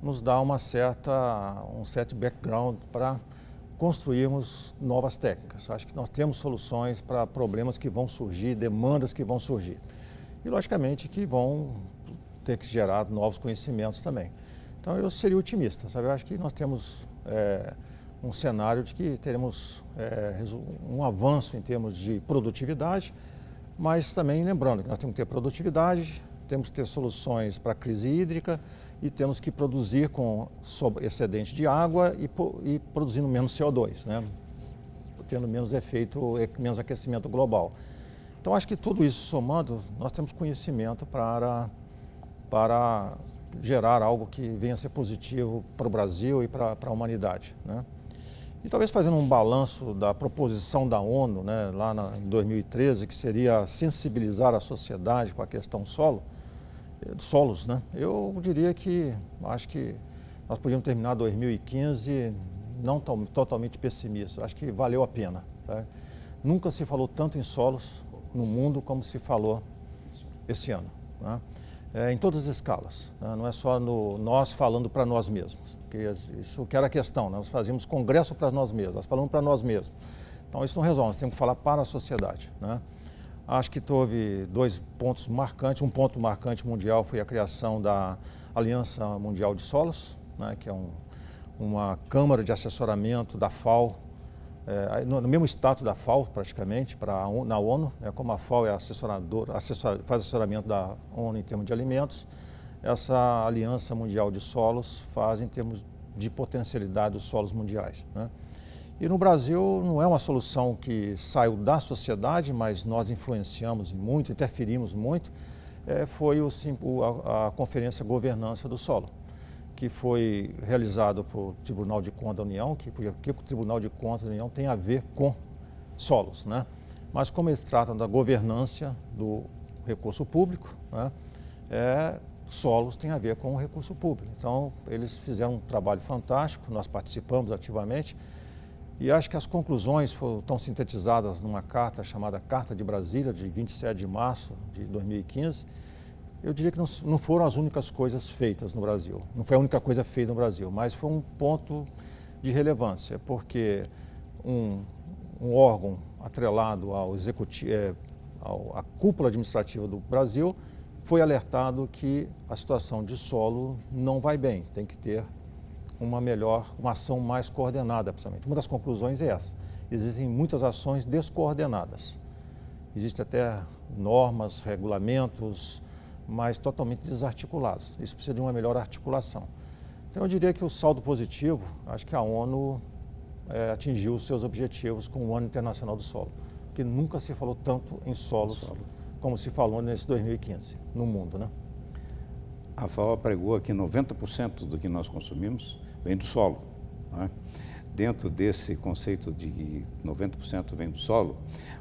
nos dá uma certa, um certo background para construirmos novas técnicas. Acho que nós temos soluções para problemas que vão surgir, demandas que vão surgir. E, logicamente, que vão ter que gerar novos conhecimentos também. Então, eu seria otimista, sabe? Eu acho que nós temos é, um cenário de que teremos é, um avanço em termos de produtividade, mas também lembrando que nós temos que ter produtividade, temos que ter soluções para a crise hídrica e temos que produzir com excedente de água e, e produzindo menos CO2, né? tendo menos efeito, menos aquecimento global. Então, acho que tudo isso somando, nós temos conhecimento para, para gerar algo que venha a ser positivo para o Brasil e para, para a humanidade. Né? E talvez fazendo um balanço da proposição da ONU, né, lá na, em 2013, que seria sensibilizar a sociedade com a questão solo, solos, né? Eu diria que acho que nós podíamos terminar 2015 não totalmente pessimista. Acho que valeu a pena. Tá? Nunca se falou tanto em solos no mundo como se falou esse ano, né? é, em todas as escalas. Né? Não é só no nós falando para nós mesmos, porque isso que era a questão. Né? Nós fazíamos congresso para nós mesmos, nós falamos para nós mesmos. Então isso não resolve. Nós temos que falar para a sociedade, né? Acho que teve dois pontos marcantes. Um ponto marcante mundial foi a criação da Aliança Mundial de Solos, né, que é um, uma câmara de assessoramento da FAO, é, eh, no, no, mesmo status da FAO praticamente, pra, na ONU. Né, como a FAO é assessoradora, assessor, faz assessoramento da ONU em termos de alimentos, essa Aliança Mundial de Solos faz em termos de potencialidade dos solos mundiais. Né. E no Brasil não é uma solução que saiu da sociedade, mas nós influenciamos muito, interferimos muito. É, foi o, a, a, Conferência Governança do Solo, que foi realizada pelo Tribunal de Contas da União, que, que o Tribunal de Contas da União tem a ver com solos. Né? Mas como eles tratam da governança do recurso público, né? é, solos tem a ver com o recurso público. Então, eles fizeram um trabalho fantástico, nós participamos ativamente e acho que as conclusões foram, estão sintetizadas numa carta chamada Carta de Brasília, de 27 de março de 2015. Eu diria que não, não foram as únicas coisas feitas no Brasil. Não foi a única coisa feita no Brasil, mas foi um ponto de relevância, porque um, um órgão atrelado ao executivo, é, ao, à cúpula administrativa do Brasil foi alertado que a situação de solo não vai bem, tem que ter uma melhor, uma ação mais coordenada, principalmente. Uma das conclusões é essa. Existem muitas ações descoordenadas. Existem até normas, regulamentos, mas totalmente desarticulados. Isso precisa de uma melhor articulação. Então eu diria que o saldo positivo, acho que a ONU é, atingiu os seus objetivos com o Ano Internacional do Solo, que nunca se falou tanto em solos Solo. como se falou nesse 2015 no mundo, né? A FAO pregou que 90% do que nós consumimos vem do solo. Né? Dentro desse conceito de 90% vem do solo,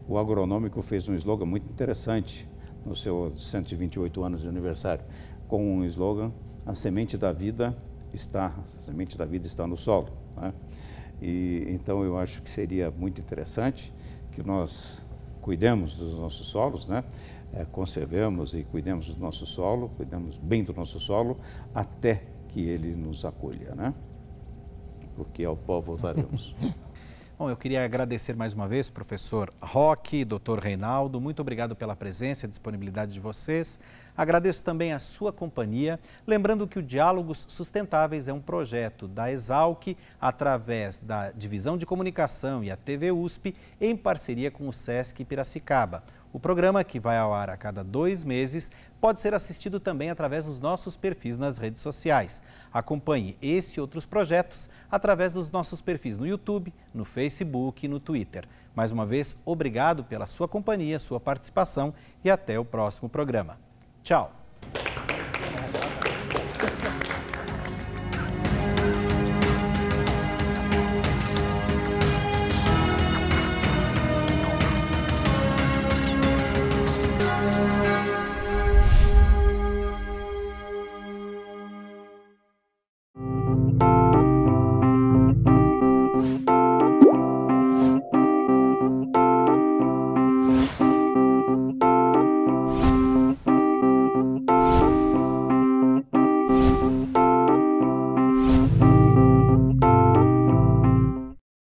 o agronômico fez um slogan muito interessante no seu 128 anos de aniversário, com um slogan: a semente da vida está, a semente da vida está no solo. Né? E então eu acho que seria muito interessante que nós cuidemos dos nossos solos, né? É, conservemos e cuidemos do nosso solo, cuidemos bem do nosso solo até que ele nos acolha, né? porque ao pó voltaremos. <laughs> Bom, eu queria agradecer mais uma vez, professor Roque, doutor Reinaldo, muito obrigado pela presença e disponibilidade de vocês. Agradeço também a sua companhia, lembrando que o Diálogos Sustentáveis é um projeto da Exalc, através da Divisão de Comunicação e a TV USP, em parceria com o SESC Piracicaba. O programa, que vai ao ar a cada dois meses, pode ser assistido também através dos nossos perfis nas redes sociais. Acompanhe esse e outros projetos através dos nossos perfis no YouTube, no Facebook e no Twitter. Mais uma vez, obrigado pela sua companhia, sua participação e até o próximo programa. Tchau!